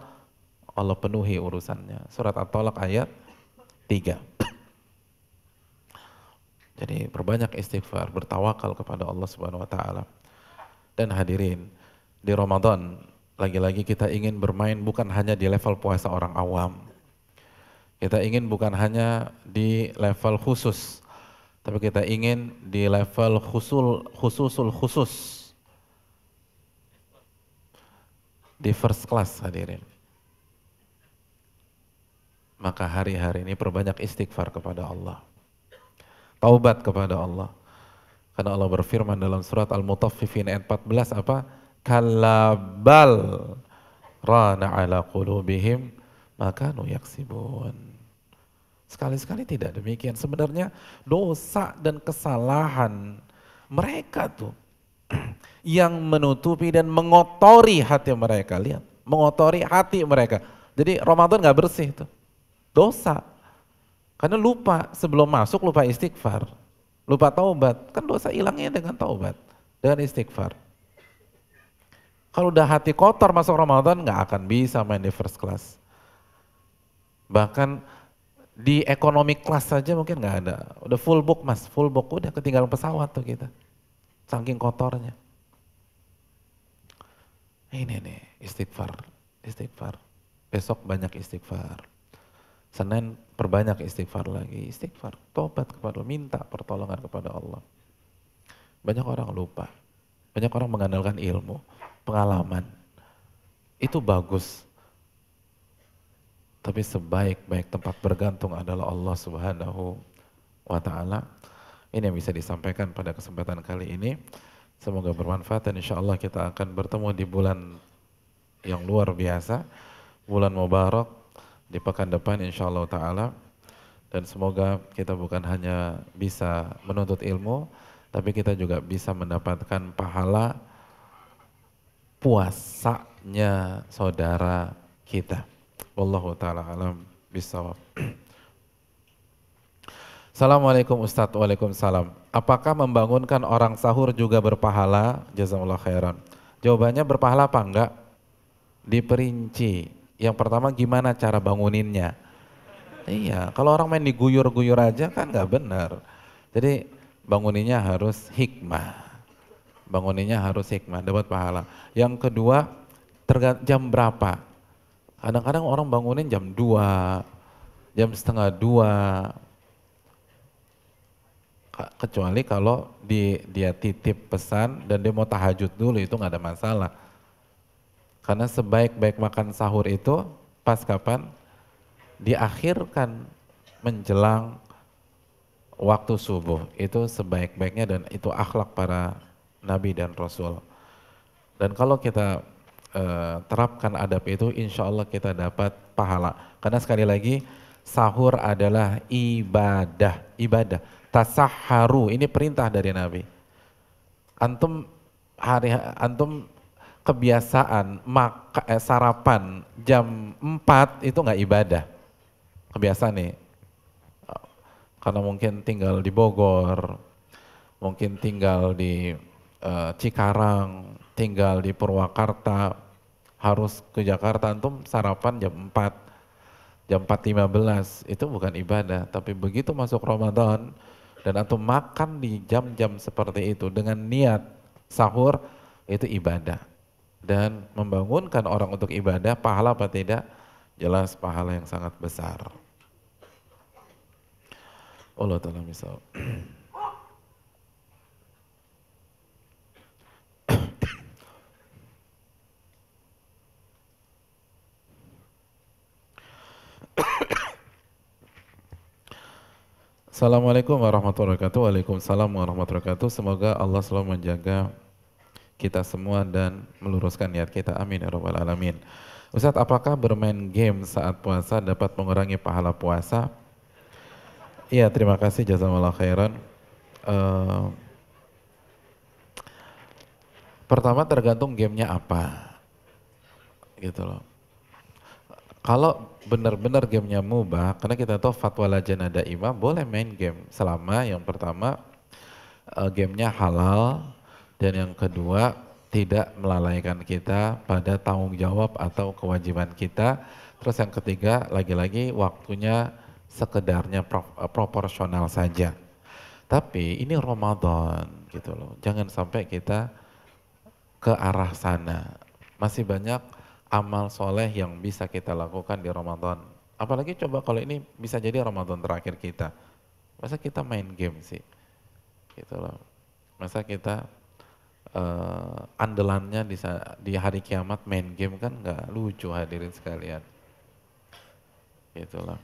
Allah penuhi urusannya. Surat at tolak ayat 3. Jadi berbanyak istighfar, bertawakal kepada Allah Subhanahu wa taala. Dan hadirin, di Ramadan lagi-lagi kita ingin bermain bukan hanya di level puasa orang awam. Kita ingin bukan hanya di level khusus, tapi kita ingin di level khusul khususul khusus. di first class hadirin. Maka hari-hari ini perbanyak istighfar kepada Allah. Taubat kepada Allah. Karena Allah berfirman dalam surat Al-Mutaffifin ayat 14 apa? Kalabal rana ala qulubihim nu yaksibun. Sekali-sekali tidak demikian. Sebenarnya dosa dan kesalahan mereka tuh [clears throat] yang menutupi dan mengotori hati mereka. Lihat, mengotori hati mereka. Jadi Ramadan nggak bersih itu. Dosa. Karena lupa sebelum masuk lupa istighfar. Lupa taubat. Kan dosa hilangnya dengan taubat. Dengan istighfar. Kalau udah hati kotor masuk Ramadan nggak akan bisa main di first class. Bahkan di ekonomi kelas saja mungkin nggak ada. Udah full book mas, full book udah ketinggalan pesawat tuh kita. Gitu. Saking kotornya. Ini nih istighfar, istighfar. Besok banyak istighfar. Senin perbanyak istighfar lagi, istighfar. Tobat kepada Allah, minta pertolongan kepada Allah. Banyak orang lupa. Banyak orang mengandalkan ilmu, pengalaman. Itu bagus. Tapi sebaik-baik tempat bergantung adalah Allah Subhanahu wa taala ini yang bisa disampaikan pada kesempatan kali ini. Semoga bermanfaat dan insya Allah kita akan bertemu di bulan yang luar biasa, bulan Mubarak di pekan depan insya Allah ta'ala. Dan semoga kita bukan hanya bisa menuntut ilmu, tapi kita juga bisa mendapatkan pahala puasanya saudara kita. Wallahu ta'ala alam bisawab. [clears throat] Assalamualaikum Ustadz, Waalaikumsalam. Apakah membangunkan orang sahur juga berpahala? Jazakallah khairan. Jawabannya berpahala apa enggak? Diperinci. Yang pertama gimana cara banguninnya? Iya, kalau orang main diguyur-guyur aja kan nggak benar. Jadi banguninnya harus hikmah. Banguninnya harus hikmah, dapat pahala. Yang kedua, tergantung jam berapa? Kadang-kadang orang bangunin jam 2, jam setengah 2, kecuali kalau di, dia titip pesan dan dia mau tahajud dulu itu nggak ada masalah. Karena sebaik-baik makan sahur itu pas kapan? Diakhirkan menjelang waktu subuh. Itu sebaik-baiknya dan itu akhlak para nabi dan rasul. Dan kalau kita e, terapkan adab itu insya Allah kita dapat pahala. Karena sekali lagi sahur adalah ibadah. Ibadah tasaharu ini perintah dari Nabi. Antum hari antum kebiasaan maka eh, sarapan jam 4 itu nggak ibadah. Kebiasaan nih. Karena mungkin tinggal di Bogor, mungkin tinggal di eh, Cikarang, tinggal di Purwakarta, harus ke Jakarta antum sarapan jam 4 jam 4.15 itu bukan ibadah, tapi begitu masuk Ramadan dan atau makan di jam-jam seperti itu dengan niat sahur itu ibadah. Dan membangunkan orang untuk ibadah, pahala apa tidak? Jelas pahala yang sangat besar. Allah Ta'ala misal. [clears throat] Assalamualaikum warahmatullahi wabarakatuh. Waalaikumsalam warahmatullahi wabarakatuh. Semoga Allah selalu menjaga kita semua dan meluruskan niat kita. Amin ya alamin. Ustaz, apakah bermain game saat puasa dapat mengurangi pahala puasa? Iya, terima kasih jazakallahu khairan. Uh, pertama tergantung gamenya apa gitu loh kalau benar-benar gamenya mubah, karena kita tahu fatwa ada imam, boleh main game selama yang pertama uh, gamenya halal dan yang kedua tidak melalaikan kita pada tanggung jawab atau kewajiban kita. Terus yang ketiga lagi-lagi waktunya sekedarnya pro, eh, proporsional saja. Tapi ini Ramadan gitu loh. Jangan sampai kita ke arah sana. Masih banyak amal soleh yang bisa kita lakukan di Ramadan. Apalagi coba kalau ini bisa jadi Ramadan terakhir kita. Masa kita main game sih? Gitu loh. Masa kita uh, eh, andelannya di, di hari kiamat main game kan nggak lucu hadirin sekalian. Gitu loh.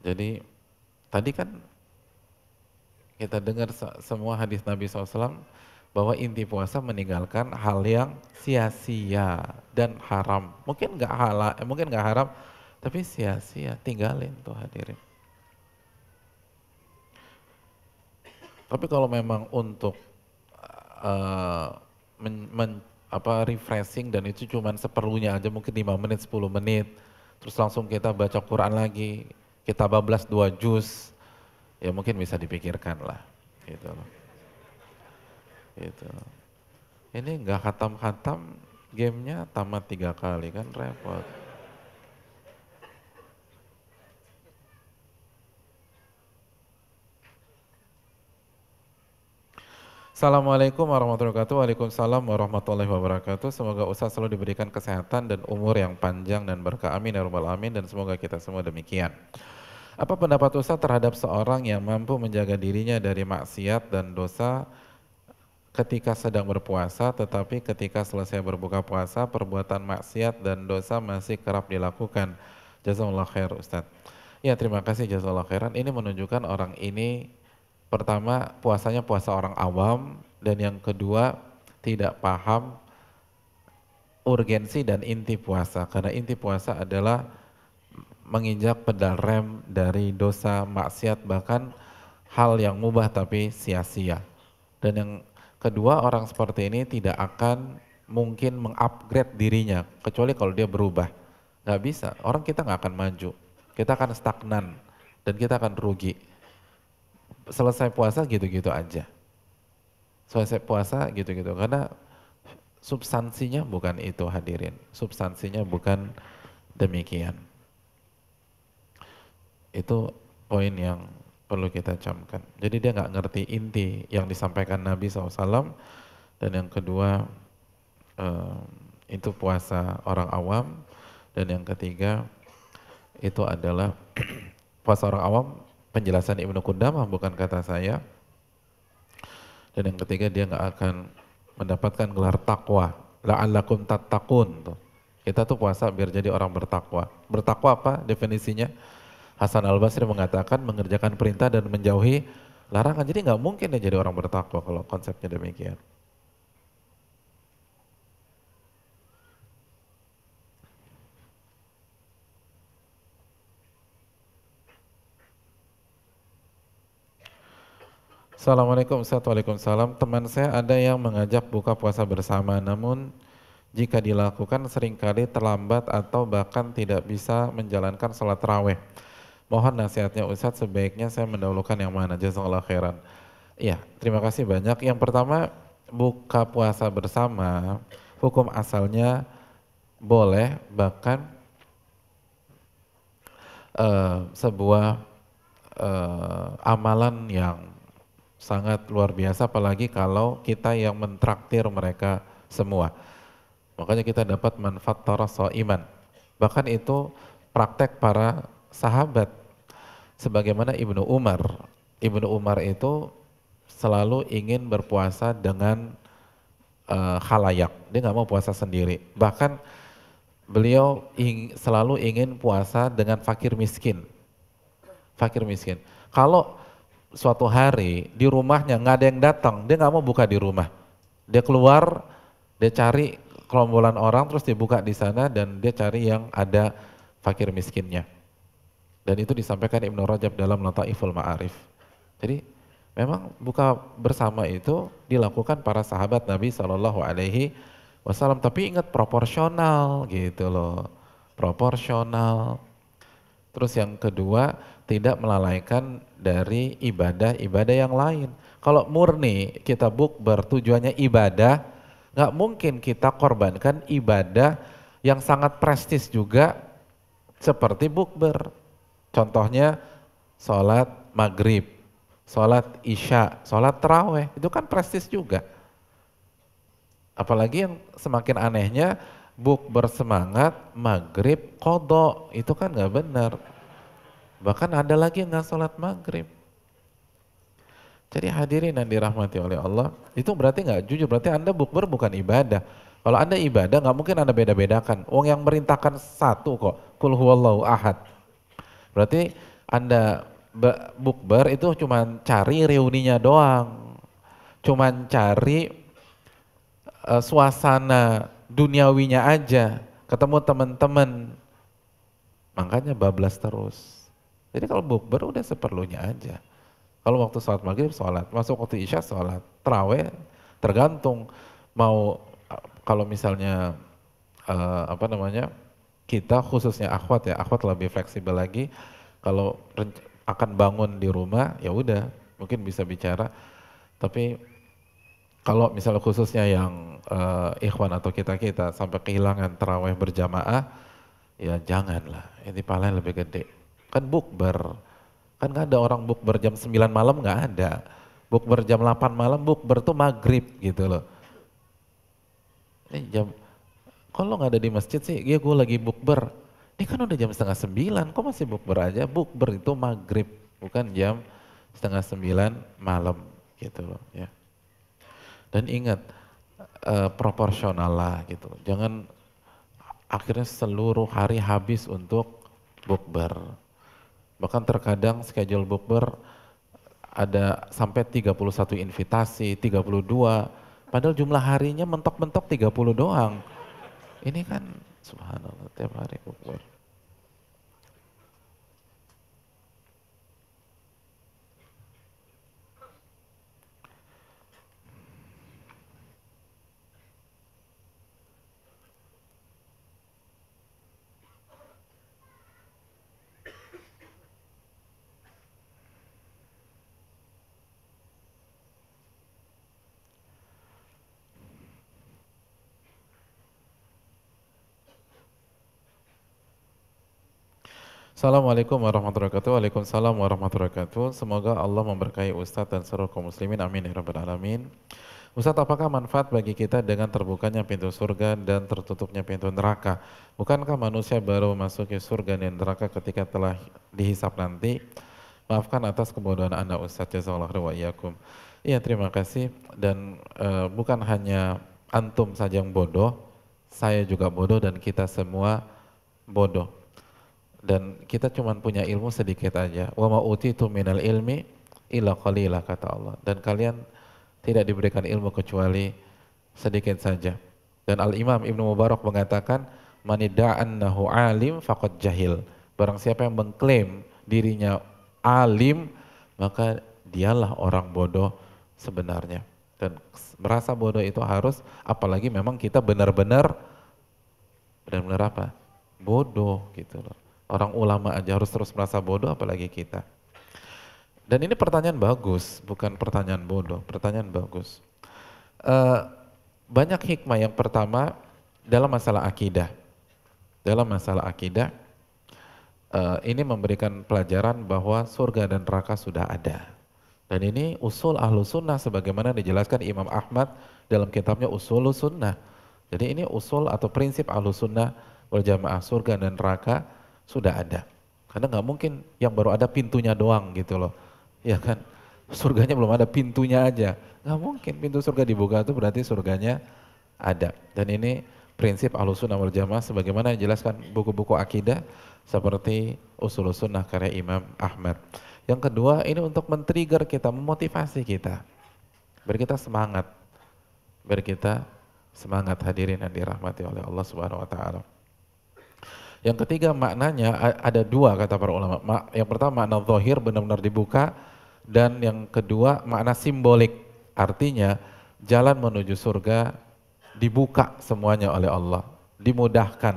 Jadi tadi kan kita dengar semua hadis Nabi SAW bahwa inti puasa meninggalkan hal yang sia-sia dan haram. Mungkin nggak halal, eh, mungkin nggak haram, tapi sia-sia. Tinggalin tuh hadirin. Tapi kalau memang untuk uh, men, men, apa refreshing dan itu cuma seperlunya aja mungkin 5 menit, 10 menit, terus langsung kita baca Quran lagi, kita bablas dua jus ya mungkin bisa dipikirkan lah. Gitu Gitu. Ini nggak hatam-hatam, gamenya tamat tiga kali kan repot. Assalamualaikum warahmatullahi wabarakatuh. Waalaikumsalam warahmatullahi wabarakatuh. Semoga usaha selalu diberikan kesehatan dan umur yang panjang dan berkah. Amin ya rabbal alamin. dan semoga kita semua demikian. Apa pendapat usaha terhadap seorang yang mampu menjaga dirinya dari maksiat dan dosa ketika sedang berpuasa tetapi ketika selesai berbuka puasa perbuatan maksiat dan dosa masih kerap dilakukan. Jazakallah khair Ustaz. Ya terima kasih jazakallah khairan. Ini menunjukkan orang ini pertama puasanya puasa orang awam dan yang kedua tidak paham urgensi dan inti puasa karena inti puasa adalah menginjak pedal rem dari dosa maksiat bahkan hal yang mubah tapi sia-sia. Dan yang Kedua, orang seperti ini tidak akan mungkin mengupgrade dirinya, kecuali kalau dia berubah. nggak bisa, orang kita nggak akan maju, kita akan stagnan, dan kita akan rugi. Selesai puasa gitu-gitu aja. Selesai puasa gitu-gitu, karena substansinya bukan itu hadirin, substansinya bukan demikian. Itu poin yang perlu kita camkan. Jadi dia nggak ngerti inti yang disampaikan Nabi SAW dan yang kedua eh, itu puasa orang awam dan yang ketiga itu adalah [clears throat] puasa orang awam penjelasan Ibnu Qudamah bukan kata saya dan yang ketiga dia nggak akan mendapatkan gelar takwa la'allakum tattaqun tuh kita tuh puasa biar jadi orang bertakwa bertakwa apa definisinya Hasan Al Basri mengatakan mengerjakan perintah dan menjauhi larangan. Jadi nggak mungkin dia jadi orang bertakwa kalau konsepnya demikian. Assalamualaikum Ustaz, Waalaikumsalam. Teman saya ada yang mengajak buka puasa bersama, namun jika dilakukan seringkali terlambat atau bahkan tidak bisa menjalankan sholat raweh mohon nasihatnya Ustadz sebaiknya saya mendahulukan yang mana jazakallah khairan Ya, terima kasih banyak yang pertama buka puasa bersama hukum asalnya boleh bahkan uh, sebuah uh, amalan yang sangat luar biasa apalagi kalau kita yang mentraktir mereka semua. Makanya kita dapat manfaat so iman. Bahkan itu praktek para sahabat sebagaimana Ibnu Umar. Ibnu Umar itu selalu ingin berpuasa dengan uh, eh, halayak. Dia nggak mau puasa sendiri. Bahkan beliau ing, selalu ingin puasa dengan fakir miskin. Fakir miskin. Kalau suatu hari di rumahnya nggak ada yang datang, dia nggak mau buka di rumah. Dia keluar, dia cari kelompolan orang, terus dibuka di sana dan dia cari yang ada fakir miskinnya. Dan itu disampaikan Ibnu Rajab dalam Lataiful Ma'arif. Jadi memang buka bersama itu dilakukan para sahabat Nabi Shallallahu Alaihi Wasallam. Tapi ingat proporsional gitu loh, proporsional. Terus yang kedua tidak melalaikan dari ibadah-ibadah yang lain. Kalau murni kita buk bertujuannya ibadah, nggak mungkin kita korbankan ibadah yang sangat prestis juga seperti bukber. Contohnya sholat maghrib, sholat isya, sholat terawih, itu kan prestis juga. Apalagi yang semakin anehnya, buk bersemangat, maghrib, kodok, itu kan gak benar. Bahkan ada lagi yang nggak sholat maghrib. Jadi hadirin yang dirahmati oleh Allah, itu berarti gak jujur, berarti anda bukber bukan ibadah. Kalau anda ibadah gak mungkin anda beda-bedakan. Wong yang merintahkan satu kok, kul huwallahu ahad. Berarti Anda bukber itu cuma cari reuninya doang. cuma cari uh, suasana duniawinya aja, ketemu teman-teman. Makanya bablas terus. Jadi kalau bukber udah seperlunya aja. Kalau waktu sholat maghrib sholat, masuk waktu isya sholat, terawih tergantung mau e, kalau misalnya uh, apa namanya kita khususnya akhwat ya, akhwat lebih fleksibel lagi kalau akan bangun di rumah ya udah mungkin bisa bicara tapi kalau misalnya khususnya yang uh, ikhwan atau kita-kita sampai kehilangan terawih berjamaah ya janganlah ini paling lebih gede kan bukber kan nggak ada orang bukber jam 9 malam nggak ada bukber jam 8 malam bukber tuh maghrib gitu loh ini jam kok oh, lo nggak ada di masjid sih? Iya gue lagi bukber. Ini eh, kan udah jam setengah sembilan, kok masih bukber aja? Bukber itu maghrib, bukan jam setengah sembilan malam gitu loh ya. Dan ingat, e, proporsional lah gitu. Jangan akhirnya seluruh hari habis untuk bukber. Bahkan terkadang schedule bukber ada sampai 31 invitasi, 32. Padahal jumlah harinya mentok-mentok 30 doang. Ini kan subhanallah tiap hari kubur Assalamualaikum warahmatullahi wabarakatuh. Waalaikumsalam warahmatullahi wabarakatuh. Semoga Allah memberkahi Ustadz dan seluruh kaum muslimin. Amin ya rabbal alamin. Ustadz, apakah manfaat bagi kita dengan terbukanya pintu surga dan tertutupnya pintu neraka? Bukankah manusia baru memasuki surga dan neraka ketika telah dihisap nanti? Maafkan atas kebodohan Anda Ustadz Jazakallah wa iyyakum. Iya, terima kasih. Dan e, bukan hanya antum saja yang bodoh, saya juga bodoh dan kita semua bodoh dan kita cuma punya ilmu sedikit aja wa ma utitu minal ilmi illa qalila kata Allah dan kalian tidak diberikan ilmu kecuali sedikit saja dan Al Imam Ibnu Mubarak mengatakan nahu alim faqad jahil barang siapa yang mengklaim dirinya alim maka dialah orang bodoh sebenarnya dan merasa bodoh itu harus apalagi memang kita benar-benar benar-benar apa bodoh gitu loh Orang ulama aja harus terus merasa bodoh apalagi kita. Dan ini pertanyaan bagus, bukan pertanyaan bodoh, pertanyaan bagus. E, banyak hikmah yang pertama dalam masalah akidah. Dalam masalah akidah, e, ini memberikan pelajaran bahwa surga dan neraka sudah ada. Dan ini usul ahlu sunnah sebagaimana dijelaskan Imam Ahmad dalam kitabnya usul sunnah. Jadi ini usul atau prinsip ahlu sunnah berjamaah surga dan neraka sudah ada. Karena nggak mungkin yang baru ada pintunya doang gitu loh. Ya kan? Surganya belum ada pintunya aja. Nggak mungkin pintu surga dibuka itu berarti surganya ada. Dan ini prinsip alusun wal jamaah sebagaimana dijelaskan buku-buku akidah seperti usul sunnah karya Imam Ahmad. Yang kedua ini untuk men-trigger kita, memotivasi kita. Biar kita semangat. Biar kita semangat hadirin yang dirahmati oleh Allah Subhanahu wa taala. Yang ketiga maknanya ada dua kata para ulama. Mak Yang pertama makna zahir benar-benar dibuka dan yang kedua makna simbolik. Artinya jalan menuju surga dibuka semuanya oleh Allah, dimudahkan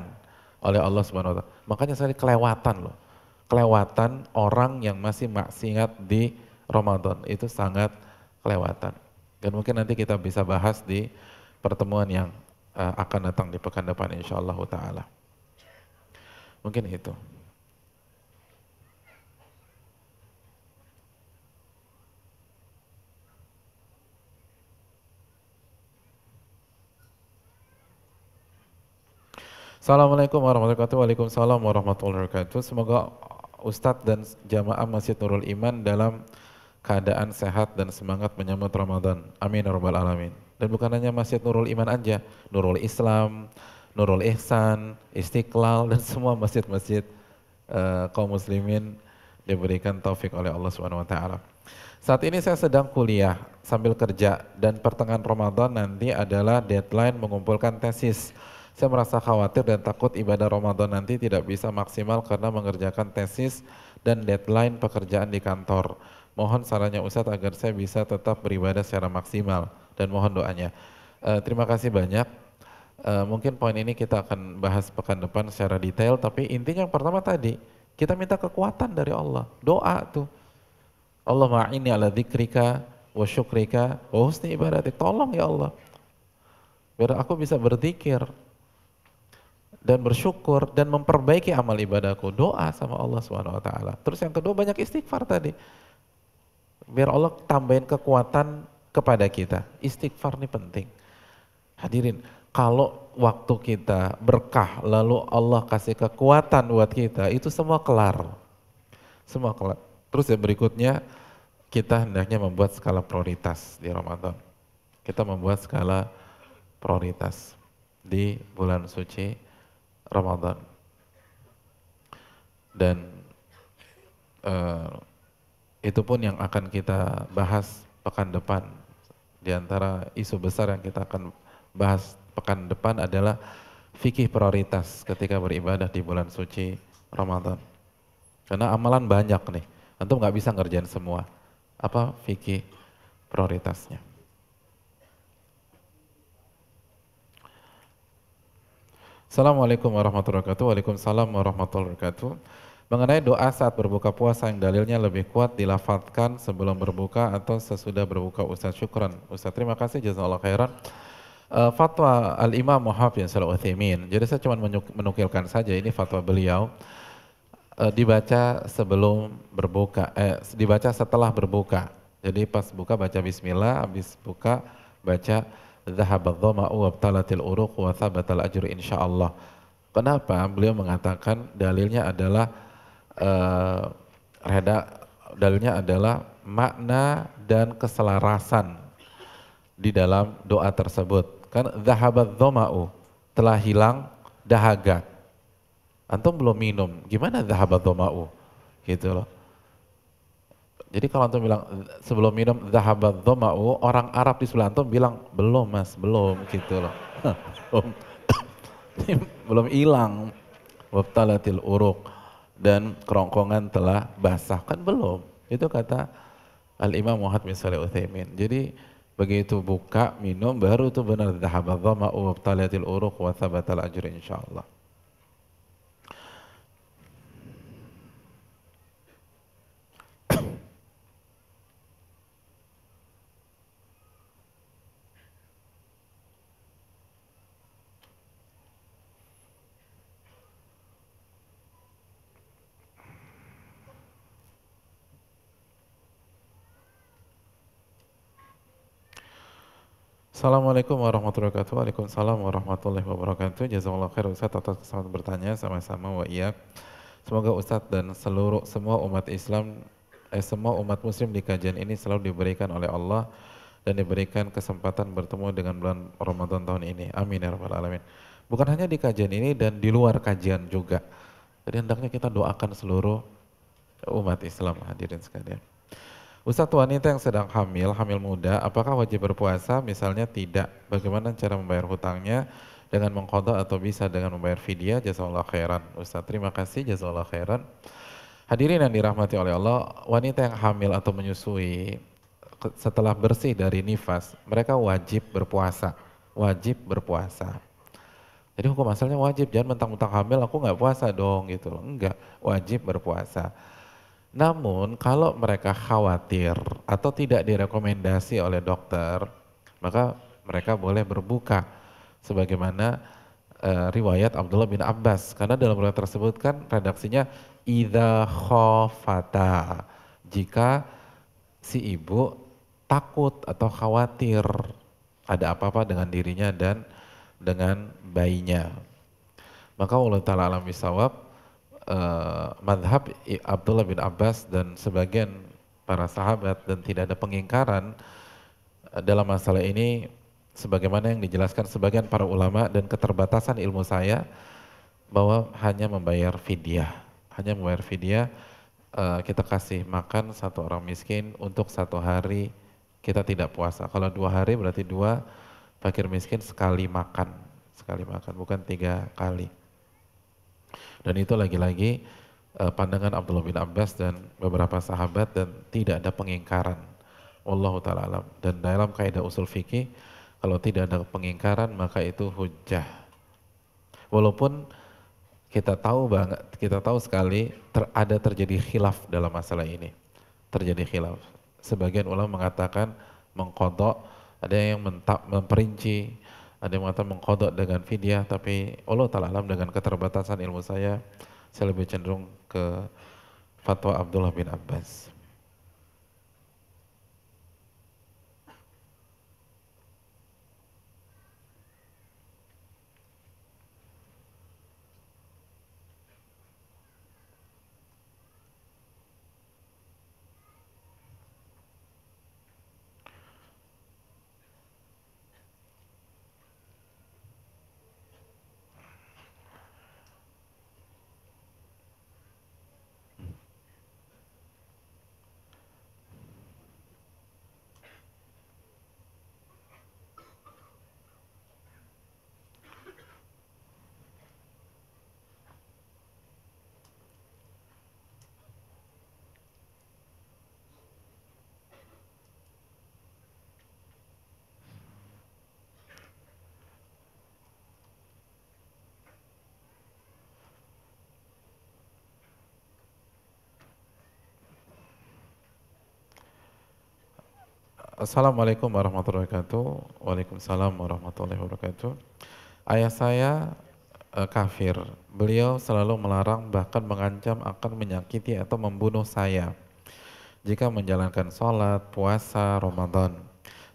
oleh Allah Subhanahu wa taala. Makanya saya kelewatan loh. Kelewatan orang yang masih maksiat di Ramadan itu sangat kelewatan. Dan mungkin nanti kita bisa bahas di pertemuan yang eh, akan datang di pekan depan insyaallah taala. Mungkin itu. Assalamualaikum warahmatullahi wabarakatuh. Waalaikumsalam warahmatullahi wabarakatuh. Semoga Ustadz dan jamaah Masjid Nurul Iman dalam keadaan sehat dan semangat menyambut Ramadan. Amin. Ya Rabbal Alamin. Dan bukan hanya Masjid Nurul Iman aja, Nurul Islam, Nurul Ihsan, Istiqlal dan [laughs] semua masjid-masjid uh, kaum muslimin diberikan taufik oleh Allah Subhanahu wa taala. Saat ini saya sedang kuliah sambil kerja dan pertengahan Ramadan nanti adalah deadline mengumpulkan tesis. Saya merasa khawatir dan takut ibadah Ramadan nanti tidak bisa maksimal karena mengerjakan tesis dan deadline pekerjaan di kantor. Mohon sarannya Ustadz agar saya bisa tetap beribadah secara maksimal dan mohon doanya. Uh, terima kasih banyak Eh, mungkin poin ini kita akan bahas pekan depan secara detail, tapi intinya yang pertama tadi, kita minta kekuatan dari Allah. Doa tuh. Allah ma'ini ala dzikrika wa syukrika wa husni ibadati. Tolong ya Allah. Biar aku bisa berzikir dan bersyukur dan memperbaiki amal ibadahku. Doa sama Allah Subhanahu wa taala. Terus yang kedua banyak istighfar tadi. Biar Allah tambahin kekuatan kepada kita. Istighfar ini penting. Hadirin, kalau waktu kita berkah lalu Allah kasih kekuatan buat kita itu semua kelar. Semua kelar. Terus ya berikutnya kita hendaknya membuat skala prioritas di Ramadan. Kita membuat skala prioritas di bulan suci Ramadan. Dan uh, itu pun yang akan kita bahas pekan depan di antara isu besar yang kita akan bahas pekan depan adalah fikih prioritas ketika beribadah di bulan suci Ramadan. Karena amalan banyak nih, tentu nggak bisa ngerjain semua. Apa fikih prioritasnya? Assalamualaikum warahmatullahi wabarakatuh. Waalaikumsalam warahmatullahi wabarakatuh. Mengenai doa saat berbuka puasa yang dalilnya lebih kuat dilafatkan sebelum berbuka atau sesudah berbuka Ustaz syukran. Ustaz terima kasih jazakallahu khairan uh, fatwa Al-Imam Muhafiz Al-Uthaymin. Jadi saya cuma menukilkan saja ini fatwa beliau uh, dibaca sebelum berbuka, eh, dibaca setelah berbuka. Jadi pas buka baca bismillah, habis buka baca zahabadh dhama'u wa talatil uruq wa thabatal ajru insyaallah. Kenapa? Beliau mengatakan dalilnya adalah uh, reda, dalilnya adalah makna dan keselarasan di dalam doa tersebut. Kan zahabat dhoma'u, telah hilang dahaga. Antum belum minum, gimana zahabat dhoma'u? Gitu loh. Jadi kalau antum bilang sebelum minum zahabat dhoma'u, orang Arab di sebelah antum bilang belum mas, belum gitu loh. [laughs] [laughs] belum hilang. Wabtalatil uruk dan kerongkongan telah basah kan belum. Itu kata Al Imam Muhammad bin Saleh Utsaimin. Jadi Begitu buka, minum, baru itu benar tahabadha ma'u uruq wa thabatal ajri insyaAllah. Assalamualaikum warahmatullahi wabarakatuh. Waalaikumsalam warahmatullahi wabarakatuh. Jazakallah khair Ustaz atas kesempatan bertanya sama-sama wa iya. Semoga Ustaz dan seluruh semua umat Islam eh, semua umat muslim di kajian ini selalu diberikan oleh Allah dan diberikan kesempatan bertemu dengan bulan Ramadan tahun ini. Amin ya rabbal alamin. Bukan hanya di kajian ini dan di luar kajian juga. Jadi hendaknya kita doakan seluruh umat Islam hadirin sekalian. Ustadz wanita yang sedang hamil, hamil muda, apakah wajib berpuasa? Misalnya tidak. Bagaimana cara membayar hutangnya? Dengan mengkodok atau bisa dengan membayar fidyah? Jazakallah khairan. Ustadz terima kasih. Jazakallah khairan. Hadirin yang dirahmati oleh Allah, wanita yang hamil atau menyusui setelah bersih dari nifas, mereka wajib berpuasa. Wajib berpuasa. Jadi hukum asalnya wajib, jangan mentang-mentang hamil aku nggak puasa dong gitu loh. Enggak, wajib berpuasa. Namun kalau mereka khawatir atau tidak direkomendasi oleh dokter, maka mereka boleh berbuka sebagaimana e, riwayat Abdullah bin Abbas karena dalam riwayat tersebut kan redaksinya idza khafata jika si ibu takut atau khawatir ada apa-apa dengan dirinya dan dengan bayinya. Maka Allah taala alam bisawab uh, madhab Abdullah bin Abbas dan sebagian para sahabat dan tidak ada pengingkaran eh, dalam masalah ini sebagaimana yang dijelaskan sebagian para ulama dan keterbatasan ilmu saya bahwa hanya membayar fidyah hanya membayar fidyah eh, kita kasih makan satu orang miskin untuk satu hari kita tidak puasa kalau dua hari berarti dua fakir miskin sekali makan sekali makan bukan tiga kali dan itu lagi-lagi eh, pandangan Abdullah bin Abbas dan beberapa sahabat dan tidak ada pengingkaran. Allah taala alam. Dan dalam kaidah usul fikih kalau tidak ada pengingkaran maka itu hujah. Walaupun kita tahu banget, kita tahu sekali ter, ada terjadi khilaf dalam masalah ini. Terjadi khilaf. Sebagian ulama mengatakan mengkodok, ada yang mentak memperinci, ada yang mengatakan mengkodok dengan fidyah tapi Allah taala alam dengan keterbatasan ilmu saya saya lebih cenderung ke fatwa Abdullah bin Abbas Assalamualaikum warahmatullahi wabarakatuh. Waalaikumsalam warahmatullahi wabarakatuh. Ayah saya uh, kafir. Beliau selalu melarang bahkan mengancam akan menyakiti atau membunuh saya jika menjalankan sholat, puasa, Ramadan,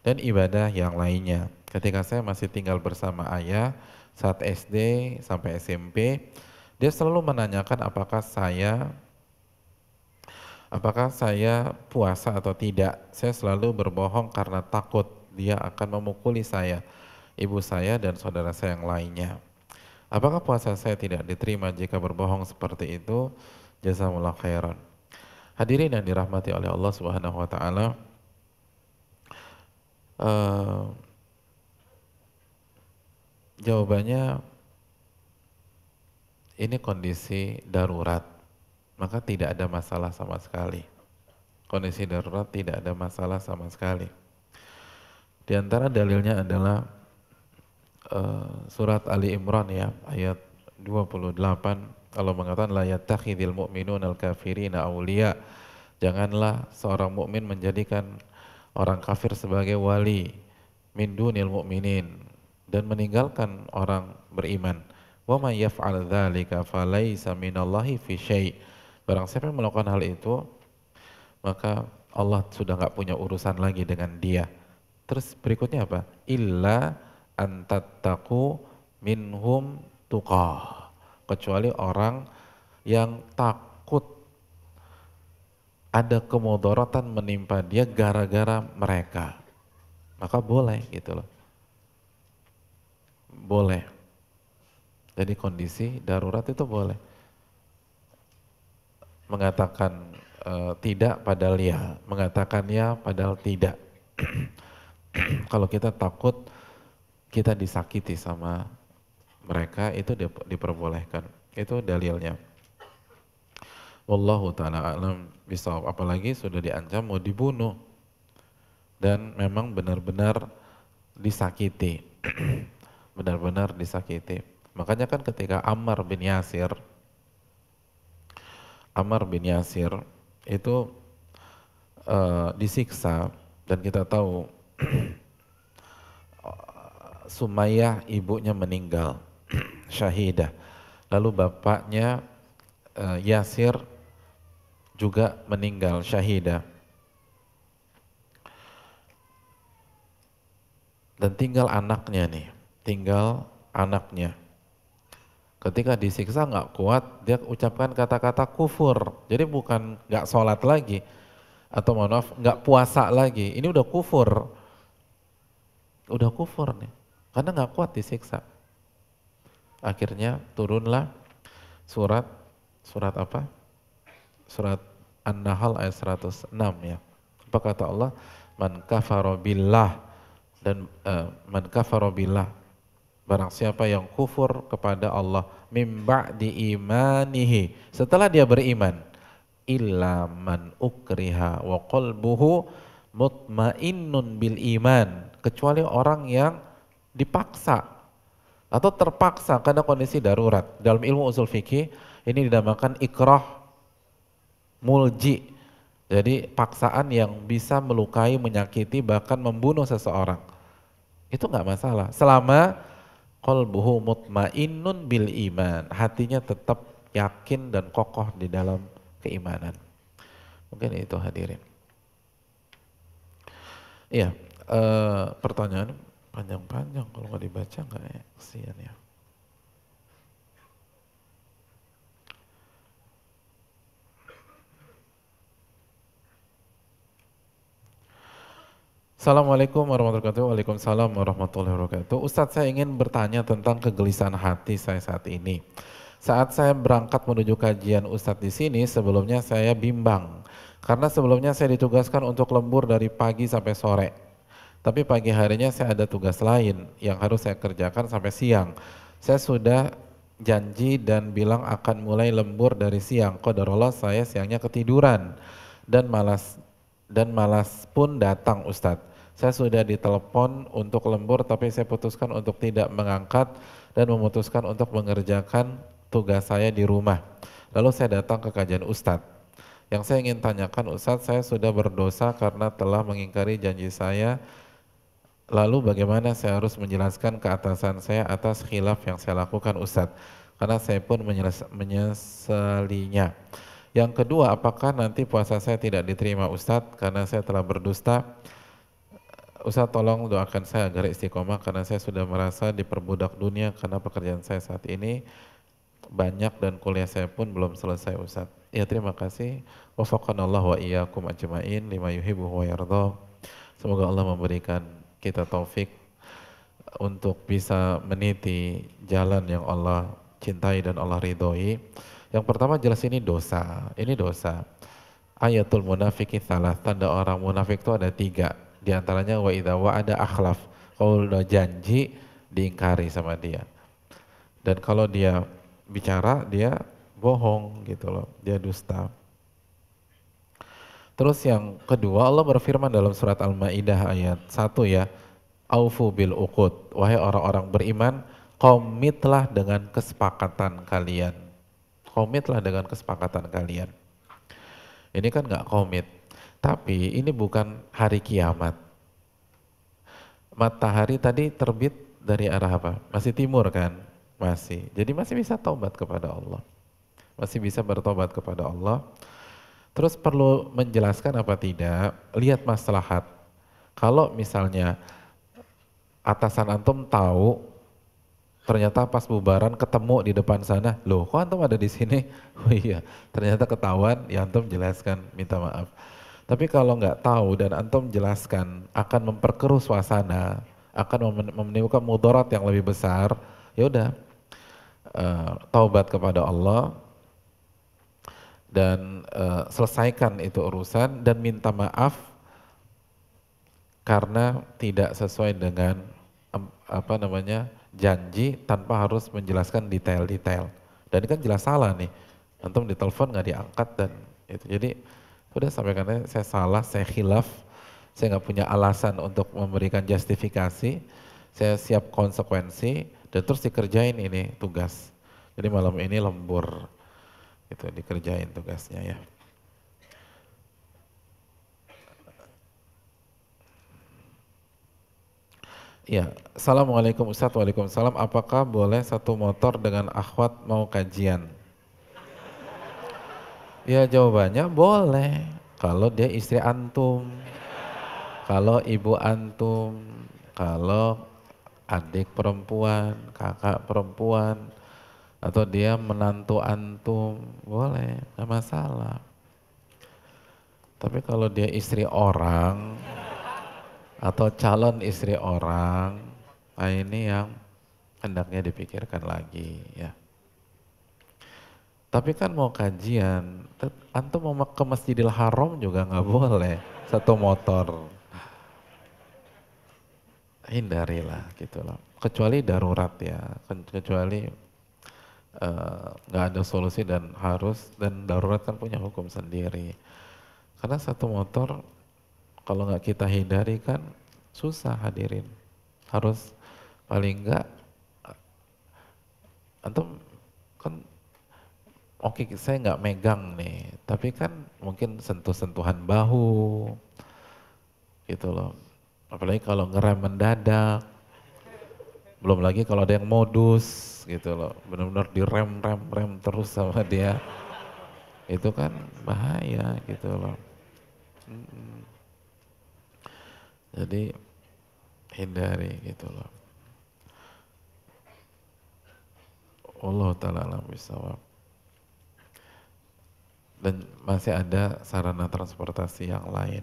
dan ibadah yang lainnya. Ketika saya masih tinggal bersama ayah saat SD sampai SMP, dia selalu menanyakan apakah saya apakah saya puasa atau tidak? Saya selalu berbohong karena takut dia akan memukuli saya, ibu saya dan saudara saya yang lainnya. Apakah puasa saya tidak diterima jika berbohong seperti itu? Jazakumullah khairan. Hadirin yang dirahmati oleh Allah Subhanahu wa taala. Uh, jawabannya ini kondisi darurat maka tidak ada masalah sama sekali. Kondisi darurat tidak ada masalah sama sekali. Di antara dalilnya adalah uh, surat Ali Imran ya ayat 28 Allah mengatakan la yattakhidil mu'minuna al-kafirina awliya. Janganlah seorang mukmin menjadikan orang kafir sebagai wali min dunil mu'minin dan meninggalkan orang beriman. Wa may yaf'al dzalika falaysa minallahi fi syai'. Barang siapa yang melakukan hal itu, maka Allah sudah nggak punya urusan lagi dengan dia. Terus berikutnya apa? Illa antataku minhum tuqah. Kecuali orang yang takut ada kemudaratan menimpa dia gara-gara mereka. Maka boleh gitu loh. Boleh. Jadi kondisi darurat itu boleh mengatakan e, tidak padahal ya, mengatakan ya padahal tidak. [clears throat] Kalau kita takut kita disakiti sama mereka itu diperbolehkan. Itu dalilnya. Wallahu taala alam bisa Apalagi sudah diancam mau dibunuh dan memang benar-benar disakiti. [clears throat] benar-benar disakiti. Makanya kan ketika Ammar bin Yasir Amr bin Yasir itu uh, disiksa dan kita tahu [clears throat] Sumayyah ibunya meninggal [clears throat] syahidah. Lalu bapaknya uh, Yasir juga meninggal syahidah. Dan tinggal anaknya nih, tinggal anaknya. Ketika disiksa nggak kuat, dia ucapkan kata-kata kufur. Jadi bukan nggak sholat lagi, atau mohon maaf nggak puasa lagi. Ini udah kufur, udah kufur nih, karena nggak kuat disiksa. Akhirnya turunlah surat surat apa? Surat An-Nahl ayat 106 ya. Apa kata Allah? Man kafarobillah dan uh, man kafarobillah billah Barang siapa yang kufur kepada Allah mimba di imanihi setelah dia beriman ilaman ukriha wa qalbuhu mutmainnun bil iman kecuali orang yang dipaksa atau terpaksa karena kondisi darurat dalam ilmu usul fikih ini dinamakan ikroh mulji jadi paksaan yang bisa melukai menyakiti bahkan membunuh seseorang itu nggak masalah selama qalbuhu mutmainnun bil iman. Hatinya tetap yakin dan kokoh di dalam keimanan. Mungkin itu hadirin. Iya, e, pertanyaan panjang-panjang kalau nggak dibaca nggak ya, kesian ya. Assalamualaikum warahmatullahi wabarakatuh. Waalaikumsalam warahmatullahi wabarakatuh. Ustadz saya ingin bertanya tentang kegelisahan hati saya saat ini. Saat saya berangkat menuju kajian Ustadz di sini, sebelumnya saya bimbang. Karena sebelumnya saya ditugaskan untuk lembur dari pagi sampai sore. Tapi pagi harinya saya ada tugas lain yang harus saya kerjakan sampai siang. Saya sudah janji dan bilang akan mulai lembur dari siang. Kodarullah saya siangnya ketiduran dan malas dan malas pun datang Ustadz. Saya sudah ditelepon untuk lembur tapi saya putuskan untuk tidak mengangkat dan memutuskan untuk mengerjakan tugas saya di rumah. Lalu saya datang ke kajian Ustadz. Yang saya ingin tanyakan Ustadz, saya sudah berdosa karena telah mengingkari janji saya. Lalu bagaimana saya harus menjelaskan ke atasan saya atas khilaf yang saya lakukan Ustadz? Karena saya pun menyesalinya. Yang kedua, apakah nanti puasa saya tidak diterima Ustadz karena saya telah berdusta? Ustadz tolong doakan saya agar istiqomah karena saya sudah merasa diperbudak dunia karena pekerjaan saya saat ini banyak dan kuliah saya pun belum selesai Ustadz. Ya terima kasih. Allah wa iyyakum ajma'in lima yuhibu wa yardha. Semoga Allah memberikan kita taufik untuk bisa meniti jalan yang Allah cintai dan Allah ridhoi. Yang pertama jelas ini dosa, ini dosa. Ayatul munafik salah, tanda orang munafik itu ada tiga. Di antaranya wa idawa ada akhlaf. Kalau udah janji, diingkari sama dia. Dan kalau dia bicara, dia bohong gitu loh, dia dusta. Terus yang kedua Allah berfirman dalam surat Al-Maidah ayat 1 ya, aufu bil uqud. Wahai orang-orang beriman, komitlah dengan kesepakatan kalian komitlah dengan kesepakatan kalian. Ini kan nggak komit, tapi ini bukan hari kiamat. Matahari tadi terbit dari arah apa? Masih timur kan? Masih. Jadi masih bisa tobat kepada Allah. Masih bisa bertobat kepada Allah. Terus perlu menjelaskan apa tidak? Lihat maslahat. Kalau misalnya atasan antum tahu Ternyata pas bubaran ketemu di depan sana, loh kok antum ada di sini? [laughs] Oh iya, ternyata ketahuan ya antum jelaskan, minta maaf. Tapi kalau nggak tahu dan antum jelaskan akan memperkeruh suasana, akan menimbulkan mudarat yang lebih besar, ya udah uh, taubat kepada Allah dan uh, selesaikan itu urusan dan minta maaf karena tidak sesuai dengan apa namanya janji tanpa harus menjelaskan detail-detail. Dan ini kan jelas salah nih. Antum ditelepon nggak diangkat dan itu. Jadi udah sampaikan saya salah, saya khilaf, saya nggak punya alasan untuk memberikan justifikasi. Saya siap konsekuensi dan terus dikerjain ini tugas. Jadi malam ini lembur. Itu dikerjain tugasnya ya. Ya, Assalamualaikum Ustaz, Waalaikumsalam. Apakah boleh satu motor dengan akhwat mau kajian? Ya jawabannya boleh. Kalau dia istri antum, kalau ibu antum, kalau adik perempuan, kakak perempuan, atau dia menantu antum, boleh, nggak masalah. Tapi kalau dia istri orang, atau calon istri orang nah ini yang hendaknya dipikirkan lagi ya tapi kan mau kajian antum mau ke masjidil haram juga nggak boleh satu motor hindarilah gitu loh kecuali darurat ya kecuali eh, nggak uh, ada solusi dan harus dan darurat kan punya hukum sendiri karena satu motor kalau nggak kita hindari kan susah hadirin. Harus paling nggak atau kan oke okay, saya nggak megang nih, tapi kan mungkin sentuh-sentuhan bahu gitu loh. Apalagi kalau ngerem mendadak, belum lagi kalau ada yang modus gitu loh, benar-benar direm rem rem terus sama dia, itu kan bahaya gitu loh. -mm. Jadi hindari gitu loh. Allah taala alam bisawab. Dan masih ada sarana transportasi yang lain.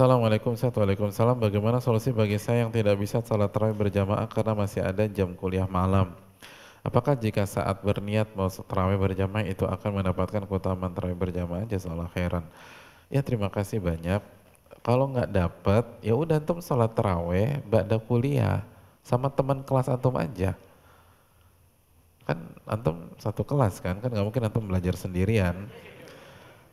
Assalamualaikum warahmatullahi Bagaimana solusi bagi saya yang tidak bisa salat terawih berjamaah karena masih ada jam kuliah malam? Apakah jika saat berniat mau terawih berjamaah itu akan mendapatkan keutamaan terawih berjamaah? aja? Jazakallah heran. Ya terima kasih banyak. Kalau nggak dapat, ya udah antum salat terawih, ada kuliah sama teman kelas antum aja. Kan antum satu kelas kan, kan nggak mungkin antum belajar sendirian.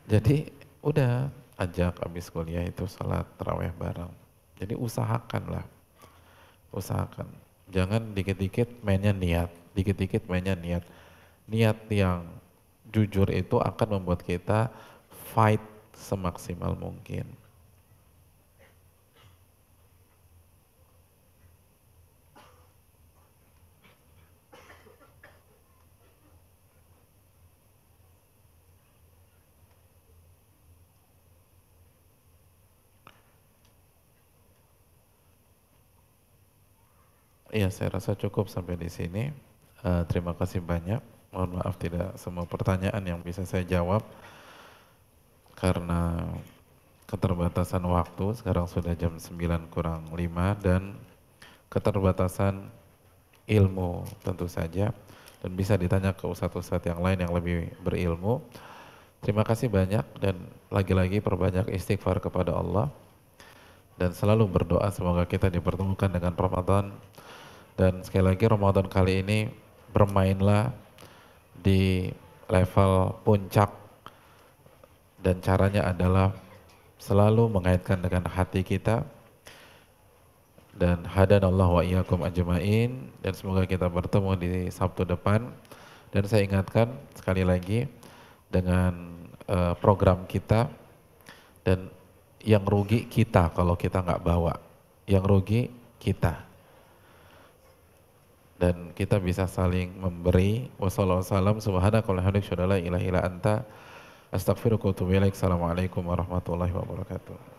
Jadi udah ajak habis kuliah itu sholat terawih bareng. Jadi usahakanlah, usahakan. Jangan dikit-dikit mainnya niat, dikit-dikit mainnya niat. Niat yang jujur itu akan membuat kita fight semaksimal mungkin. Ya saya rasa cukup sampai di sini. Uh, terima kasih banyak. Mohon maaf tidak semua pertanyaan yang bisa saya jawab karena keterbatasan waktu. Sekarang sudah jam 9 kurang 5 dan keterbatasan ilmu tentu saja dan bisa ditanya ke satu ustadz yang lain yang lebih berilmu. Terima kasih banyak dan lagi-lagi perbanyak istighfar kepada Allah dan selalu berdoa semoga kita dipertemukan dengan Ramadan dan sekali lagi Ramadan kali ini bermainlah di level puncak dan caranya adalah selalu mengaitkan dengan hati kita dan hadan Allah wa iyyakum ajmain dan semoga kita bertemu di Sabtu depan dan saya ingatkan sekali lagi dengan uh, program kita dan yang rugi kita kalau kita nggak bawa yang rugi kita dan kita bisa saling memberi wassalamualaikum warahmatullahi wabarakatuh assalamualaikum warahmatullahi wabarakatuh